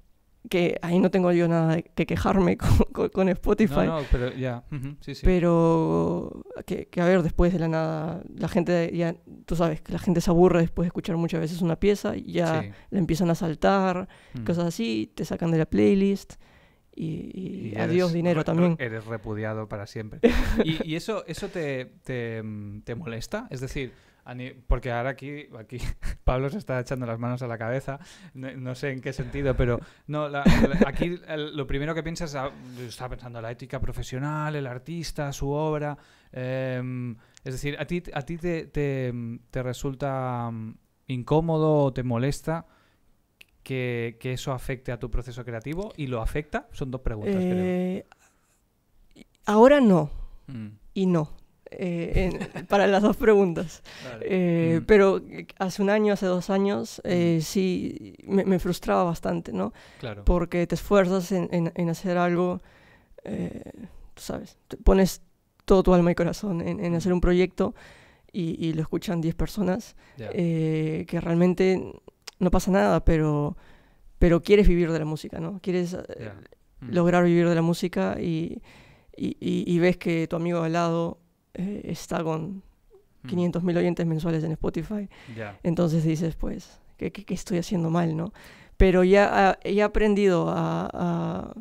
que ahí no tengo yo nada que quejarme (laughs) con, Spotify. No, no, pero ya. Pero que, a ver, después de la nada, la gente ya, tú sabes, que la gente se aburre después de escuchar muchas veces una pieza, y ya le la empiezan a saltar, mm. cosas así, te sacan de la playlist. Y, adiós dinero también. Eres repudiado para siempre. (laughs) ¿Y, eso, eso te, te mm, molesta? Es decir, porque ahora aquí, aquí (laughs) Pablo se está echando las manos a la cabeza, no, sé en qué sentido, pero no, aquí lo primero que piensas, ah, estaba pensando la ética profesional, el artista, su obra, em, es decir, a ti, a ti te, resulta mm, incómodo o te molesta que, eso afecte a tu proceso creativo y lo afecta? Son dos preguntas. Eh, ahora no. Mm. Y no. Eh, para las dos preguntas. Eh, mm. Pero eh, hace un año, hace dos años, mm. sí me, frustraba bastante, ¿no? Porque te esfuerzas en, hacer algo, tú ¿sabes? pones todo tu alma y corazón en, hacer un proyecto y, lo escuchan 10 personas, que realmente no pasa nada, pero, pero quieres vivir de la música, ¿no? Quieres mm. lograr vivir de la música y, y ves que tu amigo al lado eh, está con 500.000 mm. oyentes mensuales en Spotify. Entonces dices, pues, ¿qué, estoy haciendo mal, no? Pero ya he aprendido a,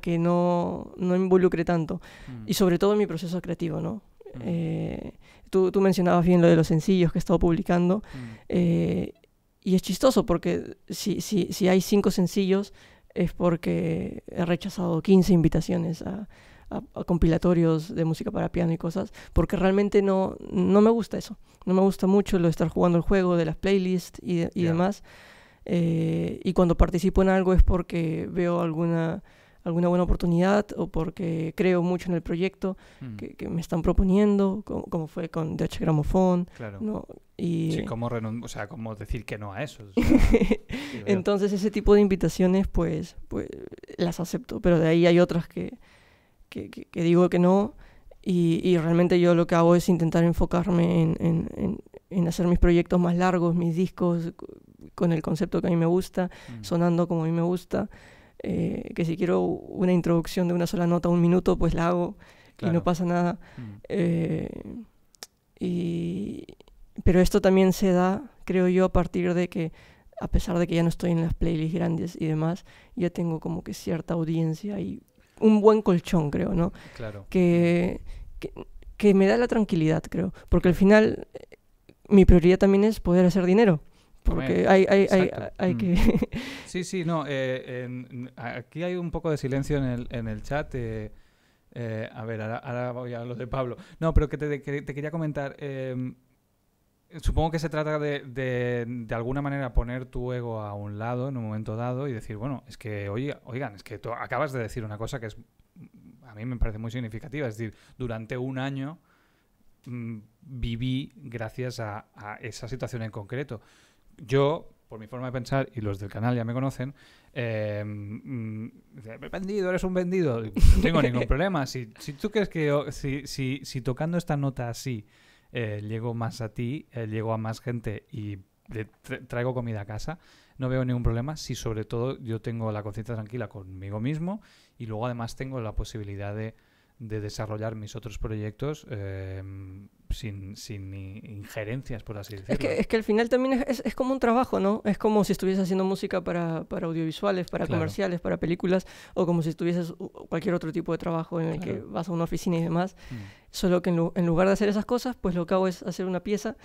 que no, no, involucre tanto. Mm. Y sobre todo en mi proceso creativo, ¿no? Mm. Eh, tú, mencionabas bien lo de los sencillos que he estado publicando. Eh, y es chistoso porque si, si, si hay cinco sencillos es porque he rechazado 15 invitaciones a, a, compilatorios de música para piano y cosas, porque realmente no, no me gusta eso. No me gusta mucho lo de estar jugando el juego, de las playlists y, demás. Eh, y cuando participo en algo es porque veo alguna, alguna buena oportunidad o porque creo mucho en el proyecto mm. que, me están proponiendo, como, fue con DH Gramophone. Claro. Y, sí, como, o sea, como decir que no a eso. (laughs) Entonces ese tipo de invitaciones pues, pues las acepto, pero de ahí hay otras que que, digo que no. Y, realmente yo lo que hago es intentar enfocarme en, hacer mis proyectos más largos, mis discos, con el concepto que a mí me gusta, mm. sonando como a mí me gusta. Eh, que si quiero una introducción de una sola nota, un minuto, pues la hago y no pasa nada. Mm. Eh, y, pero esto también se da, creo yo, a partir de que, a pesar de que ya no estoy en las playlists grandes y demás, ya tengo como que cierta audiencia y un buen colchón, creo, ¿no? Claro. Que, que, me da la tranquilidad, creo. Porque al final eh, mi prioridad también es poder hacer dinero porque hay, hay, hay, hay, mm. que... (laughs) Sí, sí, no. Eh, aquí hay un poco de silencio en el, en el chat. Eh, a ver, ahora, ahora, voy a lo de Pablo. No, pero que te, te quería comentar. Em, Supongo que se trata de, de, alguna manera poner tu ego a un lado en un momento dado y decir, bueno, es que, oiga, oigan, es que tú acabas de decir una cosa que es, a mí me parece muy significativa. Es decir, durante un año mm, viví gracias a, esa situación en concreto. Yo, por mi forma de pensar, y los del canal ya me conocen, eh, mm, vendido, eres un vendido. No tengo ningún (laughs) problema. Si, tú crees que si, si tocando esta nota así eh, llego más a ti, eh, llego a más gente y traigo comida a casa, no veo ningún problema si sobre todo yo tengo la conciencia tranquila conmigo mismo y luego además tengo la posibilidad de, desarrollar mis otros proyectos eh, sin, sin injerencias, por así decirlo. Es que, al final también es, es, como un trabajo, ¿no? Es como si estuvieses haciendo música para, para audiovisuales, para comerciales, para películas, o como si estuvieses cualquier otro tipo de trabajo en el que vas a una oficina y demás. Mm. Solo que en, lugar de hacer esas cosas, pues lo que hago es hacer una pieza.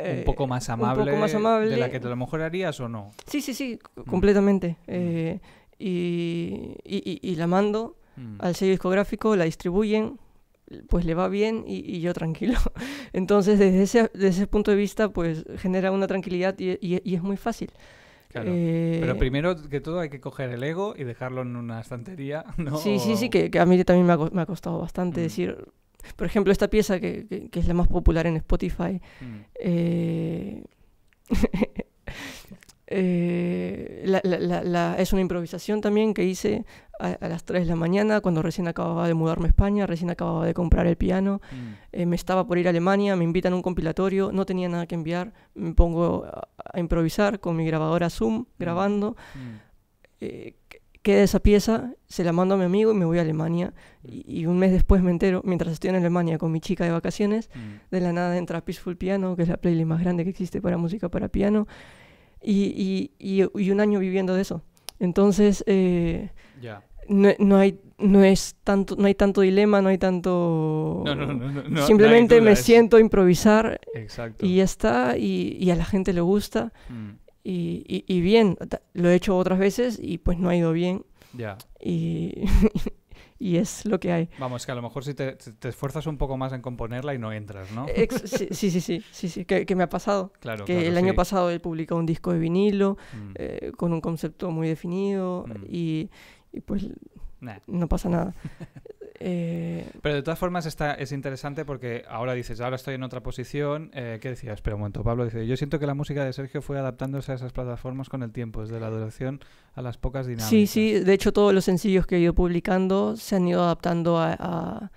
un, eh, poco más amable un poco más amable de la que te a lo mejor harías o no. Sí, sí, sí, mm. completamente. Mm. Eh, y, y, y, la mando al sello discográfico, la distribuyen, pues le va bien y, yo tranquilo. (laughs) Entonces, desde ese, desde ese, punto de vista, pues genera una tranquilidad y, es muy fácil. Claro. Eh, Pero primero que todo hay que coger el ego y dejarlo en una estantería, (laughs) Sí, sí, sí, que, a mí también me ha, costado bastante mm. decir... Por ejemplo, esta pieza que, es la más popular en Spotify, mm. eh, (laughs) eh, es una improvisación también que hice a, las 3 de la mañana, cuando recién acababa de mudarme a España, recién acababa de comprar el piano, mm. eh, me estaba por ir a Alemania, me invitan a un compilatorio, no tenía nada que enviar, me pongo a, improvisar con mi grabadora Zoom, mm. grabando. Mm. Eh, queda esa pieza, se la mando a mi amigo y me voy a Alemania. Y, un mes después me entero, mientras estoy en Alemania con mi chica de vacaciones, de la nada entra Peaceful Piano, que es la playlist más grande que existe para música para piano, y un año viviendo de eso. Entonces, eh, no, hay, no, es tanto, no hay tanto dilema, no hay tanto... Simplemente me siento a improvisar y ya está, y, a la gente le gusta. Mm. Y, bien, lo he hecho otras veces y pues no ha ido bien. Y, (laughs) y es lo que hay. Vamos, que a lo mejor si te, esfuerzas un poco más en componerla y no entras, ¿no? (laughs) sí, sí, sí, sí, sí, que, me ha pasado. Claro, que el año pasado he publicado un disco de vinilo mm. eh, con un concepto muy definido mm. y pues no pasa nada. (laughs) Eh, pero de todas formas está, es interesante porque ahora dices, ahora estoy en otra posición. Eh, ¿Qué decías? pero un momento, Pablo dice, yo siento que la música de Sergio fue adaptándose a esas plataformas con el tiempo, desde la duración a las pocas dinámicas. Sí, sí, de hecho todos los sencillos que he ido publicando se han ido adaptando a,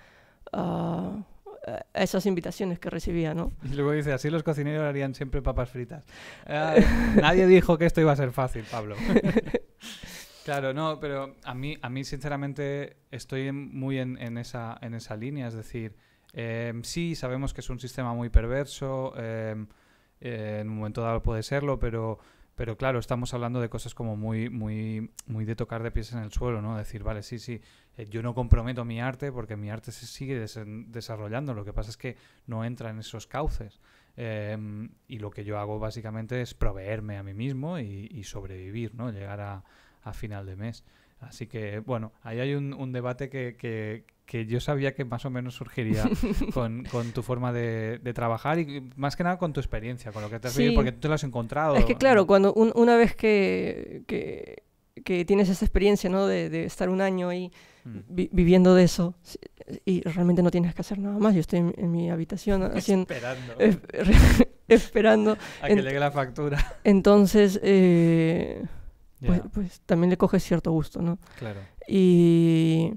a, esas invitaciones que recibía, ¿no? (laughs) Y luego dice, así los cocineros harían siempre papas fritas. Ah, (laughs) nadie dijo que esto iba a ser fácil, Pablo. Claro, no, pero a mí, a mí sinceramente estoy muy en, esa, en esa línea. Es decir, em, sí, sabemos que es un sistema muy perverso, em, eh, en un momento dado puede serlo, pero, pero claro, estamos hablando de cosas como muy, muy, muy de tocar de pies en el suelo, ¿no? Decir, vale, sí, sí, eh, yo no comprometo mi arte porque mi arte se sigue desarrollando, lo que pasa es que no entra en esos cauces. Em, y lo que yo hago básicamente es proveerme a mí mismo y sobrevivir, ¿no? Llegar a, a final de mes. Así que, bueno, ahí hay un, debate que, yo sabía que más o menos surgiría (laughs) con, tu forma de, trabajar y más que nada con tu experiencia, con lo que te has vivido, porque tú te lo has encontrado. Es que, claro, cuando una vez que, tienes esa experiencia, ¿no? De, estar un año ahí mm. viviendo de eso y realmente no tienes que hacer nada más. Yo estoy en, mi habitación (laughs) haciendo... Esperando. Eh, (laughs) esperando. A que llegue la factura. Entonces... Eh, pues, pues, también le coges cierto gusto, ¿no? Claro. Y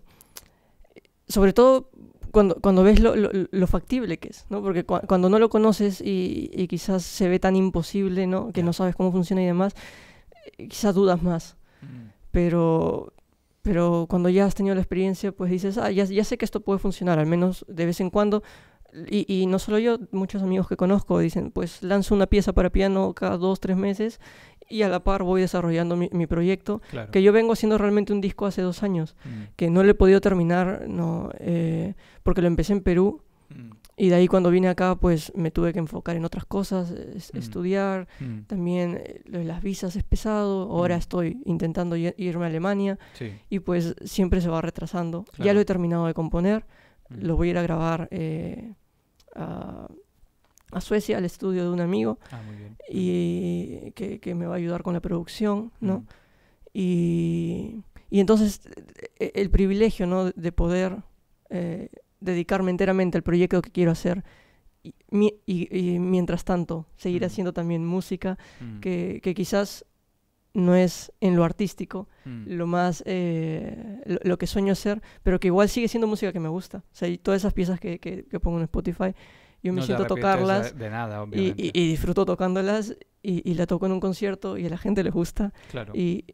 sobre todo cuando, cuando ves lo, factible que es, ¿no? Porque cuando no lo conoces y, quizás se ve tan imposible, ¿no? Que no sabes cómo funciona y demás, eh, quizás dudas más. Mm. Pero, pero cuando ya has tenido la experiencia, pues dices, ah, ya, ya sé que esto puede funcionar, al menos de vez en cuando y, no solo yo, muchos amigos que conozco dicen, pues lanzo una pieza para piano cada dos, tres meses y a la par voy desarrollando mi, proyecto, que yo vengo haciendo realmente un disco hace dos años, mm. que no lo he podido terminar, no, eh, porque lo empecé en Perú mm. y de ahí cuando vine acá pues me tuve que enfocar en otras cosas, mm. estudiar, también eh, las visas es pesado, ahora estoy intentando irme a Alemania y pues siempre se va retrasando, ya lo he terminado de componer, lo voy a ir a grabar. Eh, a, Suecia, al estudio de un amigo, ah, y que, me va a ayudar con la producción, ¿no? Y, y, entonces e, e, el privilegio, ¿no? De poder eh, dedicarme enteramente al proyecto que quiero hacer. Y, mientras tanto, seguir haciendo también música, que, quizás no es en lo artístico mm. lo más eh, lo, que sueño ser, pero que igual sigue siendo música que me gusta. O sea, y todas esas piezas que, que, pongo en Spotify, yo me siento tocarlas de nada, y, y, disfruto tocándolas y, la toco en un concierto y a la gente le gusta. Claro. Y,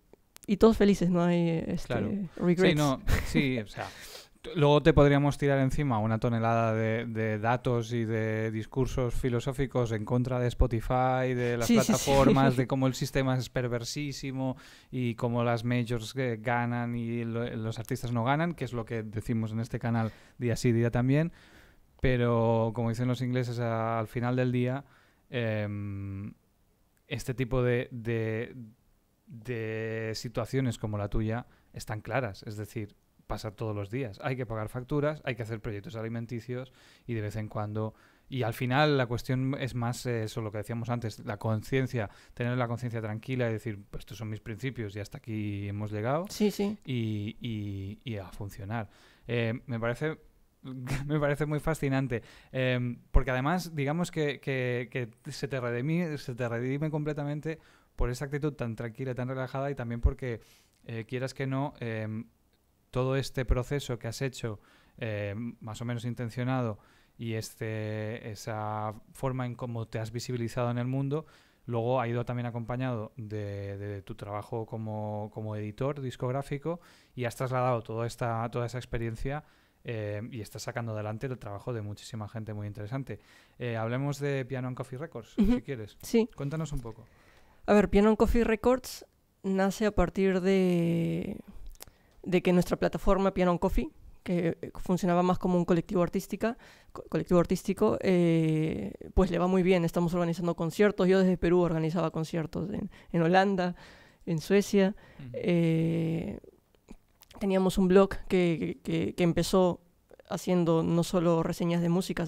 todos felices, no hay este, regrets. no, Luego te podríamos tirar encima una tonelada de, datos y de discursos filosóficos en contra de Spotify, de las plataformas, (laughs) de cómo el sistema es perversísimo y cómo las majors eh, ganan y los artistas no ganan, que es lo que decimos en este canal día sí, día también. Pero como dicen los ingleses al final del día, em, este tipo de situaciones como la tuya están claras. Es decir, pasa todos los días. Hay que pagar facturas, hay que hacer proyectos alimenticios y de vez en cuando... Y al final la cuestión es más eso, lo que decíamos antes, la conciencia, tener la conciencia tranquila y decir, pues estos son mis principios y hasta aquí hemos llegado. Sí, sí. Y, y, y a funcionar. Eh, me parece (laughs) me parece muy fascinante. Em, porque además, digamos que, que, que se, te redime, se te redime completamente por esa actitud tan tranquila, tan relajada y también porque, eh, quieras que no, em, todo este proceso que has hecho, eh, más o menos intencionado, y este, esa forma en cómo te has visibilizado en el mundo, luego ha ido también acompañado de, tu trabajo como, editor discográfico y has trasladado toda, esta, toda esa experiencia eh, y estás sacando adelante el trabajo de muchísima gente muy interesante. Eh, hablemos de Piano Coffee Records, si quieres. Sí. Cuéntanos un poco. A ver, Piano Coffee Records nace a partir de de que nuestra plataforma Piano Coffee, que funcionaba más como un colectivo, artística, colectivo artístico, eh, pues le va muy bien. Estamos organizando conciertos. Yo desde Perú organizaba conciertos en, Holanda, en Suecia. Eh, teníamos un blog que, que, que empezó haciendo no solo reseñas de música,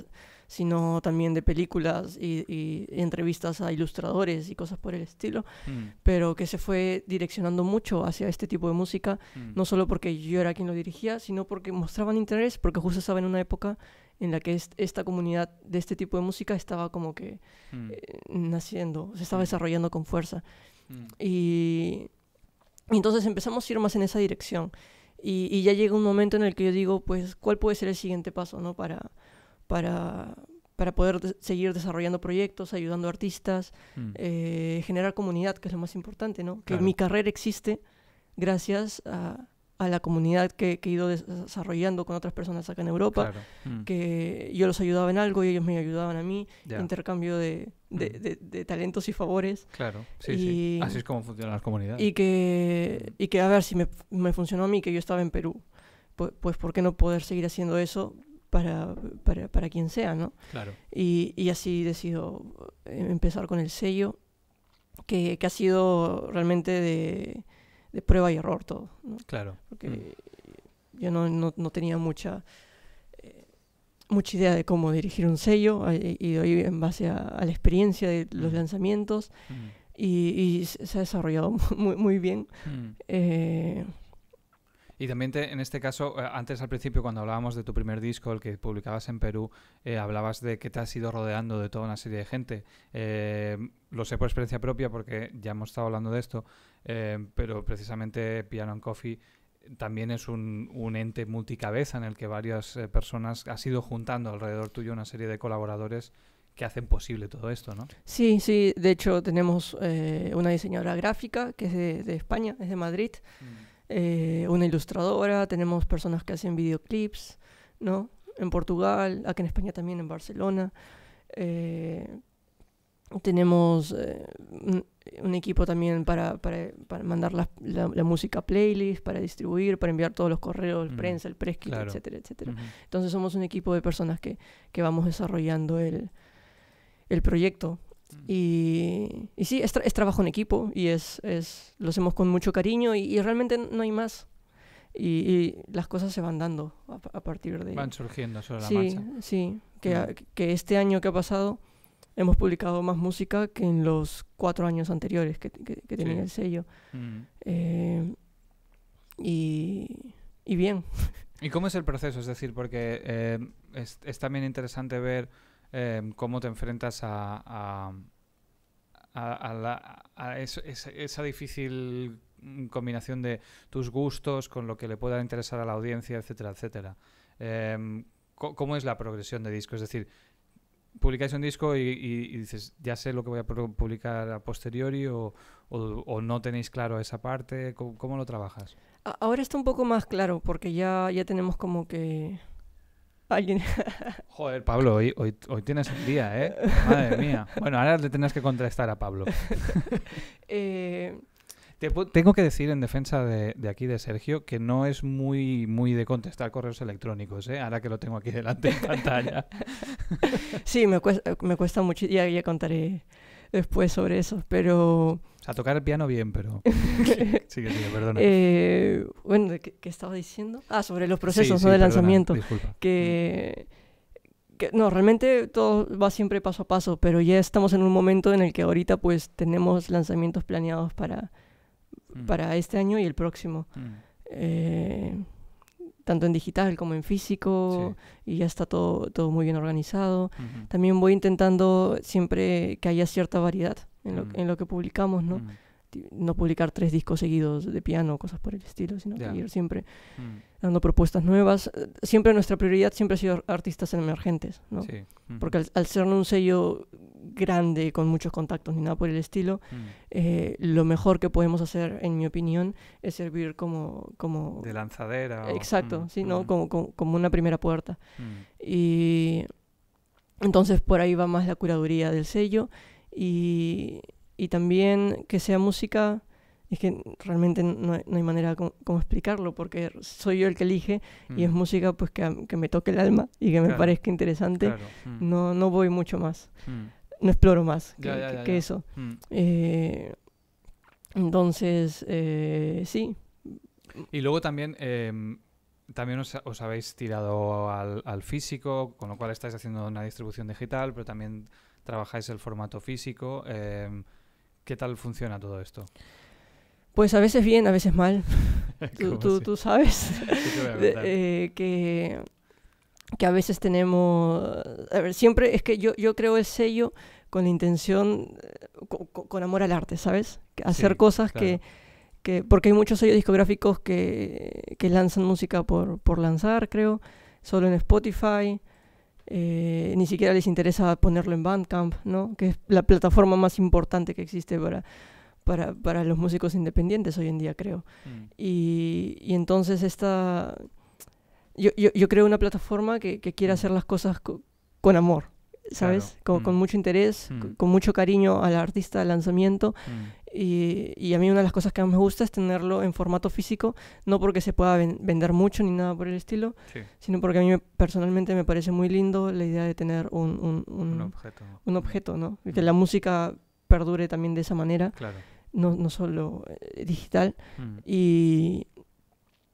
sino también de películas y, entrevistas a ilustradores y cosas por el estilo, mm. pero que se fue direccionando mucho hacia este tipo de música, mm. no solo porque yo era quien lo dirigía, sino porque mostraban interés, porque justo estaba en una época en la que esta comunidad de este tipo de música estaba como que mm. eh, naciendo, se estaba desarrollando con fuerza. Y, entonces empezamos a ir más en esa dirección. Y, y, ya llega un momento en el que yo digo, pues, ¿cuál puede ser el siguiente paso, no? Para, para, para poder seguir desarrollando proyectos, ayudando a artistas, mm. eh, generar comunidad, que es lo más importante, ¿no? Que mi carrera existe gracias a, la comunidad que, he ido desarrollando con otras personas acá en Europa, mm. que yo los ayudaba en algo y ellos me ayudaban a mí, intercambio mm. de, de, talentos y favores. Claro, sí, sí. Así es como funcionan las comunidades. Y que, y que a ver, si me, me funcionó a mí, que yo estaba en Perú, pues ¿por qué no poder seguir haciendo eso para, para, para quien sea, ¿no? Claro. Y, así decido eh, empezar con el sello, que, que ha sido realmente de, de, prueba y error todo, Claro. Porque mm. yo no, no, tenía mucha eh, mucha idea de cómo dirigir un sello y doy en base a, la experiencia de los mm. lanzamientos mm. y, se ha desarrollado (laughs) muy, muy bien. Eh, y también en este caso, eh, antes al principio cuando hablábamos de tu primer disco, el que publicabas en Perú, eh, hablabas de que te has ido rodeando de toda una serie de gente. Eh, lo sé por experiencia propia porque ya hemos estado hablando de esto, pero precisamente Piano and Coffee también es un, ente multicabeza en el que varias personas has ido juntando alrededor tuyo una serie de colaboradores que hacen posible todo esto, ¿no? Sí, sí, de hecho tenemos una diseñadora gráfica que es de, España, es de Madrid. Mm. Eh, una ilustradora, tenemos personas que hacen videoclips, ¿no? En Portugal, aquí en España también, en Barcelona. Eh, tenemos eh, un, equipo también para, para, para mandar la, música playlist, para distribuir, para enviar todos los correos, el mm, prensa, el press kit, etcétera, etcétera. Entonces somos un equipo de personas que, que vamos desarrollando el, el proyecto y, sí, es, es, trabajo en equipo y es, es, lo hacemos con mucho cariño y, realmente no hay más. Y, las cosas se van dando a, partir de... Van surgiendo sobre sí, la Sí, que, que este año que ha pasado hemos publicado más música que en los cuatro años anteriores que, que, tenía el sello. Mm. Eh, y, y, bien. ¿Y cómo es el proceso? Es decir, porque eh, es, también interesante ver Em, cómo te enfrentas a, esa, difícil combinación de tus gustos con lo que le pueda interesar a la audiencia, etcétera, etcétera. Em, ¿Cómo es la progresión de disco? Es decir, publicáis un disco y, dices, ya sé lo que voy a publicar a posteriori o, no tenéis claro esa parte? ¿Cómo, lo trabajas? Ahora está un poco más claro porque ya, ya tenemos como que Joder, Pablo, hoy, hoy, hoy, tienes un día, ¿eh? Madre mía. Bueno, ahora le tendrás que contestar a Pablo. (laughs) Eh, tengo que decir en defensa de, aquí de Sergio que no es muy, muy de contestar correos electrónicos, ¿eh? ahora que lo tengo aquí delante en pantalla. (laughs) sí, me cuesta, me cuesta mucho, y ya contaré después sobre eso, pero a tocar el piano bien, pero... (laughs) sí, sí, perdona. Eh, bueno, ¿qué, estaba diciendo? Ah, sobre los procesos de lanzamiento. Que, no, realmente todo va siempre paso a paso, pero ya estamos en un momento en el que ahorita pues tenemos lanzamientos planeados para, mm. para este año y el próximo. Mm. Eh, tanto en digital como en físico, y ya está todo, todo muy bien organizado. También voy intentando siempre que haya cierta variedad. Mm. en, lo, que publicamos, ¿no? Mm. No publicar tres discos seguidos de piano, o cosas por el estilo, sino seguir siempre mm. dando propuestas nuevas. Eh, siempre nuestra prioridad siempre ha sido artistas emergentes, ¿no? Porque al, ser un sello grande, con muchos contactos ni nada por el estilo, eh, lo mejor que podemos hacer, en mi opinión, es servir como... como de lanzadera. Exacto, sino Como, como, como, una primera puerta. Y... Entonces por ahí va más la curaduría del sello y, y también que sea música, es que realmente no hay, manera como, explicarlo, porque soy yo el que elige y es mm. música pues que, que, me toque el alma y que me parezca interesante, mm. no, no voy mucho más, mm. no exploro más que, eso. Eh, entonces, eh, sí. Y luego también... Eh, también os, os, habéis tirado al, al, físico, con lo cual estáis haciendo una distribución digital, pero también trabajáis el formato físico. Em, ¿Qué tal funciona todo esto? Pues a veces bien, a veces mal. (laughs) tú, sabes (laughs) eh, que, a veces tenemos... A ver, siempre es que yo, yo creo el sello con la intención, eh, con, amor al arte, ¿sabes? Hacer cosas que, Porque hay muchos sellos discográficos que, lanzan música por, por lanzar, creo, solo en Spotify. Eh, ni siquiera les interesa ponerlo en Bandcamp, ¿no? que es la plataforma más importante que existe para, para, para los músicos independientes hoy en día, creo. Mm. Y, y, entonces esta... Yo, yo, yo, creo una plataforma que, que quiera mm. hacer las cosas con amor, ¿sabes? Con mm. mucho interés, mm. con mucho cariño al artista, de lanzamiento. Mm. Y, a mí una de las cosas que más me gusta es tenerlo en formato físico, no porque se pueda vender mucho ni nada por el estilo, sino porque a mí personalmente me parece muy lindo la idea de tener un, un, objeto. Un ¿no? Que la música perdure también de esa manera. No, no, solo eh, digital. Y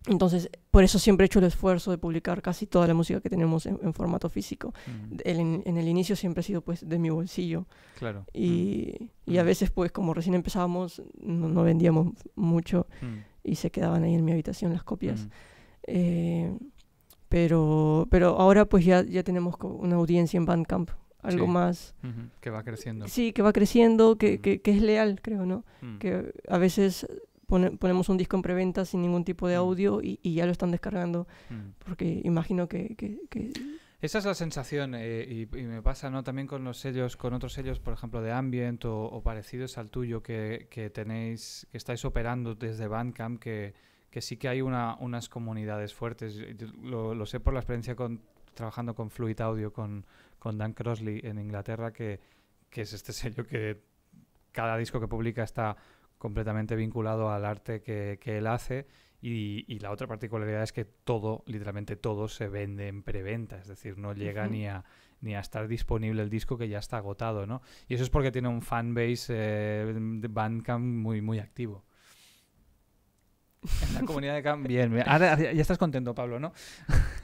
entonces, por eso siempre he hecho el esfuerzo de publicar casi toda la música que tenemos en, formato físico. en, el inicio siempre ha sido pues de mi bolsillo. Claro. Y, a veces pues como recién empezábamos no, vendíamos mucho y se quedaban ahí en mi habitación las copias. Eh, pero, pero ahora pues ya, ya tenemos una audiencia en Bandcamp algo más... Que va creciendo. Sí, que va creciendo, que, que, es leal, creo, ¿no? Que a veces ponemos un disco en preventa sin ningún tipo de mm. audio y, ya lo están descargando, mm. porque imagino que, Esa es la sensación eh, y, me pasa ¿no? también con los sellos, con otros sellos, por ejemplo, de Ambient o, parecidos al tuyo que, tenéis, que estáis operando desde Bandcamp, que, sí que hay una, unas comunidades fuertes. Lo, sé por la experiencia con, trabajando con Fluid Audio, con, con Dan Crosley en Inglaterra, que, que es este sello que cada disco que publica está completamente vinculado al arte que, él hace. Y, la otra particularidad es que todo, literalmente todo, se vende en preventa, es decir, no llega ni, a, ni a estar disponible el disco que ya está agotado, ¿no? Y eso es porque tiene un fanbase eh, de Bandcamp muy, muy activo. En la (laughs) comunidad de cam bien, ya estás contento, Pablo, ¿no?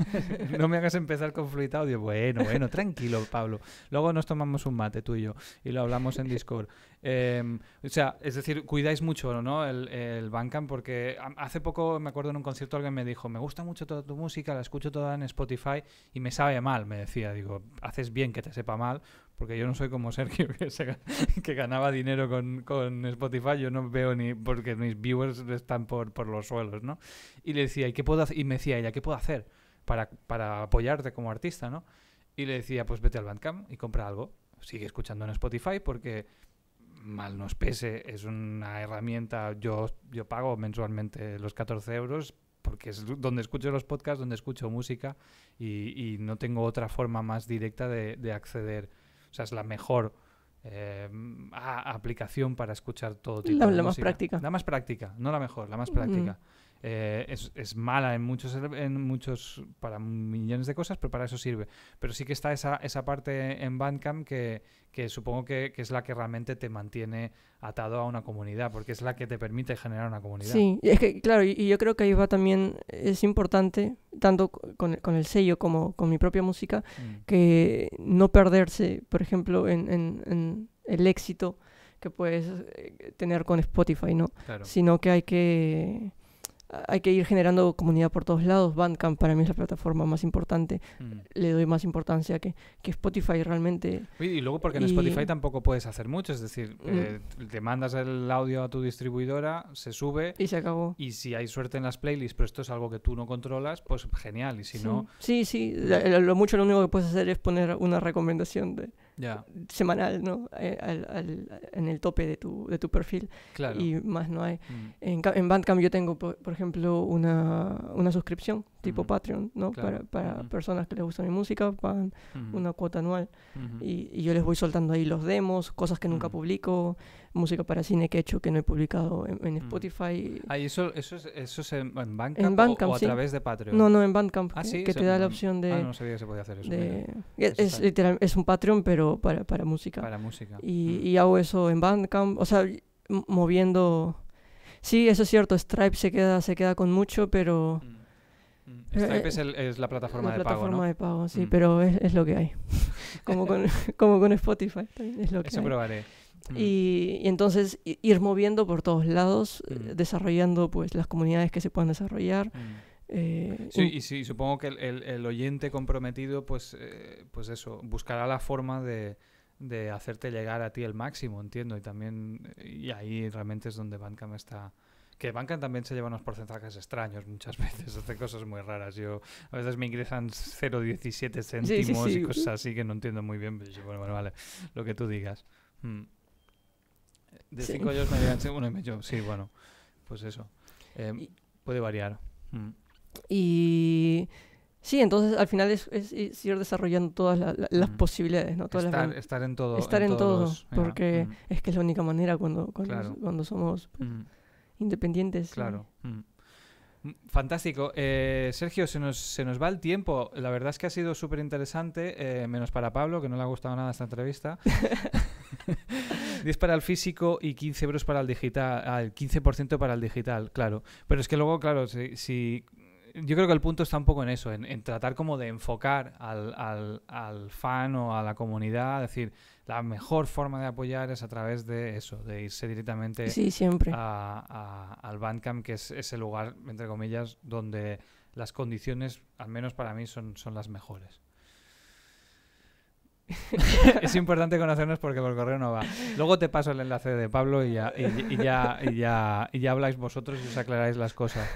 (laughs) no me hagas empezar con Fluid Audio. Bueno, bueno, tranquilo, Pablo. Luego nos tomamos un mate tú y yo y lo hablamos en Discord. (laughs) Em, o sea, es decir, cuidáis mucho ¿no? el, el Bandcamp porque hace poco me acuerdo en un concierto alguien me dijo, me gusta mucho toda tu música, la escucho toda en Spotify y me sabe mal, me decía, digo, haces bien que te sepa mal porque yo no soy como Sergio (laughs) que, ganaba dinero con, Spotify, yo no veo ni porque mis viewers están por, por los suelos, ¿no? Y le decía, ¿y qué puedo hacer? Y me decía ella, ¿qué puedo hacer para, para apoyarte como artista, ¿no? Y le decía, pues vete al Bandcamp y compra algo. Sigue escuchando en Spotify porque mal nos pese, es una herramienta, yo, yo pago mensualmente los 14 euros porque es donde escucho los podcasts, donde escucho música y, y no tengo otra forma más directa de, acceder. O sea, es la mejor eh, aplicación para escuchar todo tipo la, de la más práctica. La más práctica, no la mejor, la más práctica. Mm. Eh, es, mala en muchos, en muchos, para millones de cosas, pero para eso sirve. Pero sí que está esa, esa parte en Bandcamp que, que supongo que, es la que realmente te mantiene atado a una comunidad, porque es la que te permite generar una comunidad. Sí, es que, claro, y, yo creo que ahí va también, es importante, tanto con, el sello como con mi propia música, mm. que no perderse, por ejemplo, en, el éxito que puedes eh, tener con Spotify, ¿no? Sino que hay que hay que ir generando comunidad por todos lados. Bandcamp para mí es la plataforma más importante. Mm. Le doy más importancia que, Spotify realmente. Y, luego porque en Spotify tampoco puedes hacer mucho. Es decir, eh, te mandas el audio a tu distribuidora, se sube. Y se acabó. Y si hay suerte en las playlists, pero esto es algo que tú no controlas, pues genial. Y si sí. no... Sí, sí. lo mucho lo único que puedes hacer es poner una recomendación de semanal, ¿no? Eh, en el tope de tu, de tu perfil. Y más no hay. Mm. En, en, Bandcamp yo tengo, por, por ejemplo, una, una suscripción tipo Patreon, ¿no? Para, para personas que les gusta mi música, pagan una cuota anual. Y, yo les voy soltando ahí los demos, cosas que nunca publico, música para cine que he hecho que no he publicado en, Spotify. Ah, eso, eso, es, eso en, Bandcamp, en Bandcamp o, a través de Patreon? No, no, en Bandcamp, ah, que te da la opción de... Ah, no sabía que se podía hacer eso. E, es, literal, es un Patreon, pero para, para música. Para música. Y, hago eso en Bandcamp, o sea, moviendo... Sí, eso es cierto, Stripe se queda, se queda con mucho, pero... Mm, Stripe eh, es, la plataforma de pago, pago. La plataforma de pago, sí, mm. pero es, lo que hay. (laughs) como, con, (laughs) como con Spotify es lo que Eso probaré. Mm. Y, entonces ir moviendo por todos lados, eh, desarrollando pues las comunidades que se puedan desarrollar. Eh, sí, y, sí, supongo que el, oyente comprometido, pues, pues eso, buscará la forma de, hacerte llegar a ti el máximo, entiendo. Y también, y ahí realmente es donde Bandcamp está, que banca también se lleva unos porcentajes extraños muchas (laughs) veces, hace cosas muy raras. Yo a veces me ingresan 0,17 céntimos y cosas así que no entiendo muy bien. bueno, vale, lo que tú digas. Hmm. De cinco euros me llegan uno y medio. Sí, bueno, pues eso. Em, puede variar. Hmm. Y sí, entonces al final es, es, ir desarrollando todas las hmm. posibilidades, ¿no? estar, en todo. Estar en, todo, porque es que es la única manera cuando, cuando, somos... Pues, independientes. Claro. Mm. Fantástico. Eh, Sergio, se nos, va el tiempo. La verdad es que ha sido súper interesante, eh, menos para Pablo, que no le ha gustado nada esta entrevista. 10 (laughs) para el físico y 15 euros para el digital. Ah, el 15% para el digital, claro. Pero es que luego, claro, si yo creo que el punto está un poco en eso, en, tratar como de enfocar al, fan o a la comunidad, es decir, la mejor forma de apoyar es a través de eso, de irse directamente siempre. al Bandcamp, que es ese lugar, entre comillas, donde las condiciones, al menos para mí, son, las mejores. (laughs) es importante conocernos porque por correo no va. Luego te paso el enlace de Pablo y ya, ya habláis vosotros y os aclaráis las cosas.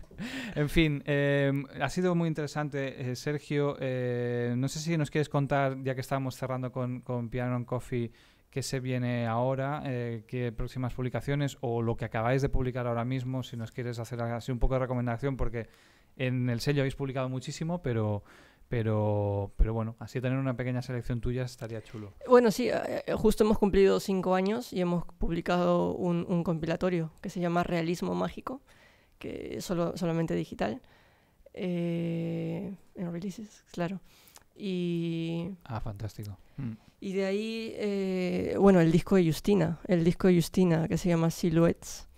(laughs) (laughs) en fin, em, ha sido muy interesante, eh, Sergio. Eh, no sé si nos quieres contar, ya que estábamos cerrando con, Piano and Coffee, qué se viene ahora, eh, qué próximas publicaciones o lo que acabáis de publicar ahora mismo, si nos quieres hacer así un poco de recomendación, porque en el sello habéis publicado muchísimo, pero... Pero, pero bueno, así tener una pequeña selección tuya estaría chulo. Bueno, sí, justo hemos cumplido cinco años y hemos publicado un compilatorio que se llama Realismo Mágico, que es solo, solamente digital. Eh, en releases, claro. Y, ah, fantástico. Mm. Y de ahí, eh, bueno, el disco de Justina, el disco de Justina que se llama Silhouettes,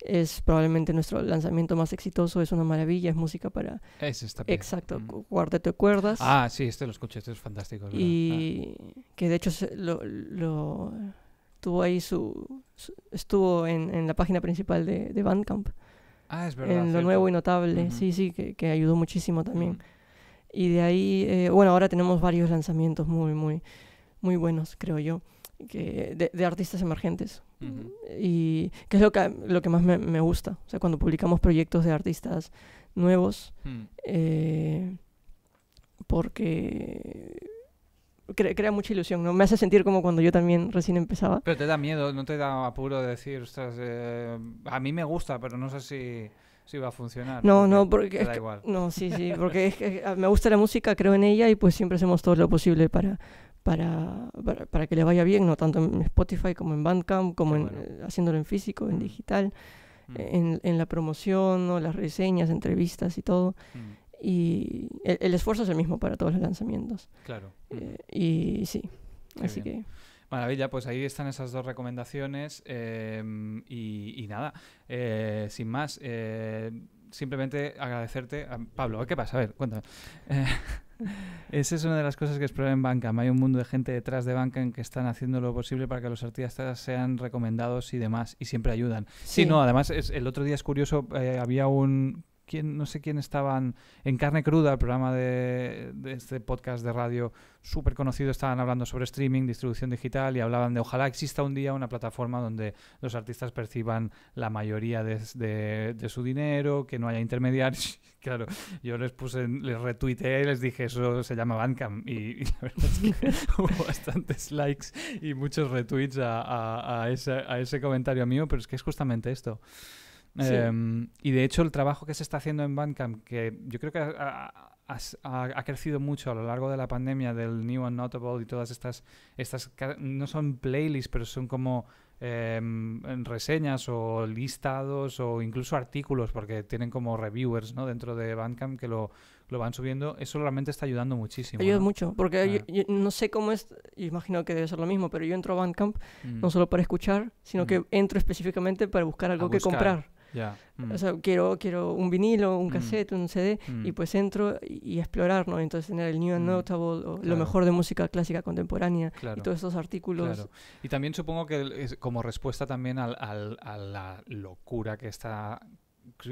es probablemente nuestro lanzamiento más exitoso, es una maravilla, es música para... Exacto, mm. cuarteto cuerdas. Ah, sí, este lo escuché, este es fantástico. y ah. que de hecho lo, tuvo ahí su, estuvo en, la página principal de, de Bandcamp. Ah, es verdad. En Lo Nuevo y Notable, sí, sí, que, que, ayudó muchísimo también. Y de ahí, eh, bueno, ahora tenemos varios lanzamientos muy, muy, muy buenos, creo yo, que, de, artistas emergentes. Y que es lo que, lo que más me, me, gusta. O sea, cuando publicamos proyectos de artistas nuevos, mm. eh, porque crea mucha ilusión, ¿no? Me hace sentir como cuando yo también recién empezaba. Pero te da miedo, no te da apuro de decir, Ostras, eh, a mí me gusta, pero no sé si, si va a funcionar. No, no, porque... no, sí, sí, (laughs) porque eh, me gusta la música, creo en ella y pues siempre hacemos todo lo posible para, para, para, que le vaya bien, ¿no? Tanto en Spotify como en Bandcamp, como en, eh, haciéndolo en físico, en mm. digital. Mm. En, la promoción, o las reseñas, entrevistas y todo. Mm y el, esfuerzo es el mismo para todos los lanzamientos. Claro. Eh, y sí, así que... Maravilla, pues ahí están esas dos recomendaciones em, y, nada, eh, sin más, eh, simplemente agradecerte. A Pablo, ¿qué pasa? A ver, cuéntame. (laughs) Esa es una de las cosas que explora en Bankam Hay un mundo de gente detrás de en que están haciendo lo posible para que los artistas sean recomendados y demás, y siempre ayudan. Sí, no, además, el otro día es curioso, había un no sé quién estaban en Carne Cruda, el programa de, este podcast de radio súper conocido, estaban hablando sobre streaming, distribución digital y hablaban de ojalá exista un día una plataforma donde los artistas perciban la mayoría de, su dinero, que no haya intermediarios. (laughs) claro, yo les puse, les retuiteé, les dije eso se llama Bandcamp y, la verdad es que (laughs) hubo bastantes likes y muchos retweets a, ese, a ese comentario mío, pero es que es justamente esto. Em, y de hecho el trabajo que se está haciendo en Bandcamp, que yo creo que ha, crecido mucho a lo largo de la pandemia del New and Notable y todas estas, estas no son playlists, pero son como em, reseñas o listados o incluso artículos, porque tienen como reviewers dentro de Bandcamp que lo, van subiendo, eso realmente está ayudando muchísimo. Ayuda mucho, porque ah. no sé cómo es, imagino que debe ser lo mismo, pero yo entro a Bandcamp mm. no solo para escuchar, sino mm. que entro específicamente para buscar algo que comprar ya mm. O sea, quiero, quiero un vinilo, un mm. cassette, un CD, mm. y pues entro y, explorar, ¿no? Entonces tener el New and Notable, lo mejor de música clásica contemporánea, y todos esos artículos. Y también supongo que como respuesta también al, a la locura que está...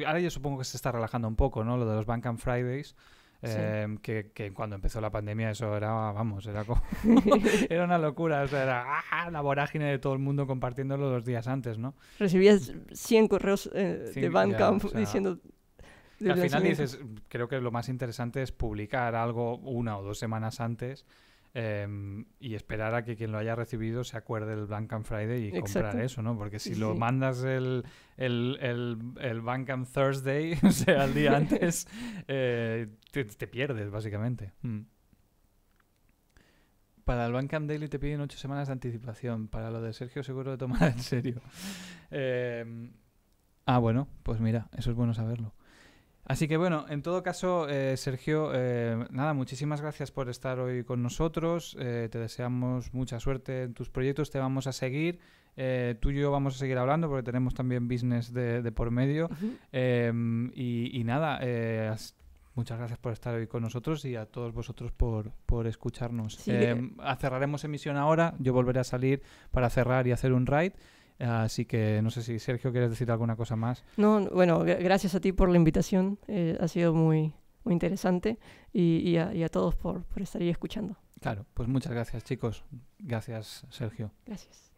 Ahora yo supongo que se está relajando un poco, ¿no? Lo de los Bank and Fridays eh, que, que, cuando empezó la pandemia eso era, vamos, era como... (laughs) era una locura, o sea, era ¡ah! la vorágine de todo el mundo compartiéndolo dos días antes, ¿no? Recibías 100 correos eh, de Bandcamp diciendo... Al final dices, creo que lo más interesante es publicar algo una o dos semanas antes Em, y esperar a que quien lo haya recibido se acuerde del Black and Friday y comprar eso, ¿no? Porque si lo mandas el, el, Bank and Thursday, (laughs) o sea, el día antes, (laughs) eh, te, pierdes, básicamente. Mm. Para el and Daily te piden ocho semanas de anticipación. Para lo de Sergio seguro de tomar en serio. (laughs) Em, ah, bueno, pues mira, eso es bueno saberlo. Así que bueno, en todo caso, eh, Sergio, eh, nada, muchísimas gracias por estar hoy con nosotros. Eh, te deseamos mucha suerte en tus proyectos, te vamos a seguir. tú y yo vamos a seguir hablando porque tenemos también business de, por medio. Em, y, nada, muchas gracias por estar hoy con nosotros y a todos vosotros por, por escucharnos. Em, cerraremos emisión ahora, yo volveré a salir para cerrar y hacer un ride. Así que no sé si Sergio quieres decir alguna cosa más. No, bueno, gracias a ti por la invitación. Eh, ha sido muy, muy interesante y, a, todos por, por estar ahí escuchando. Claro, pues muchas gracias chicos. Gracias Sergio. Gracias.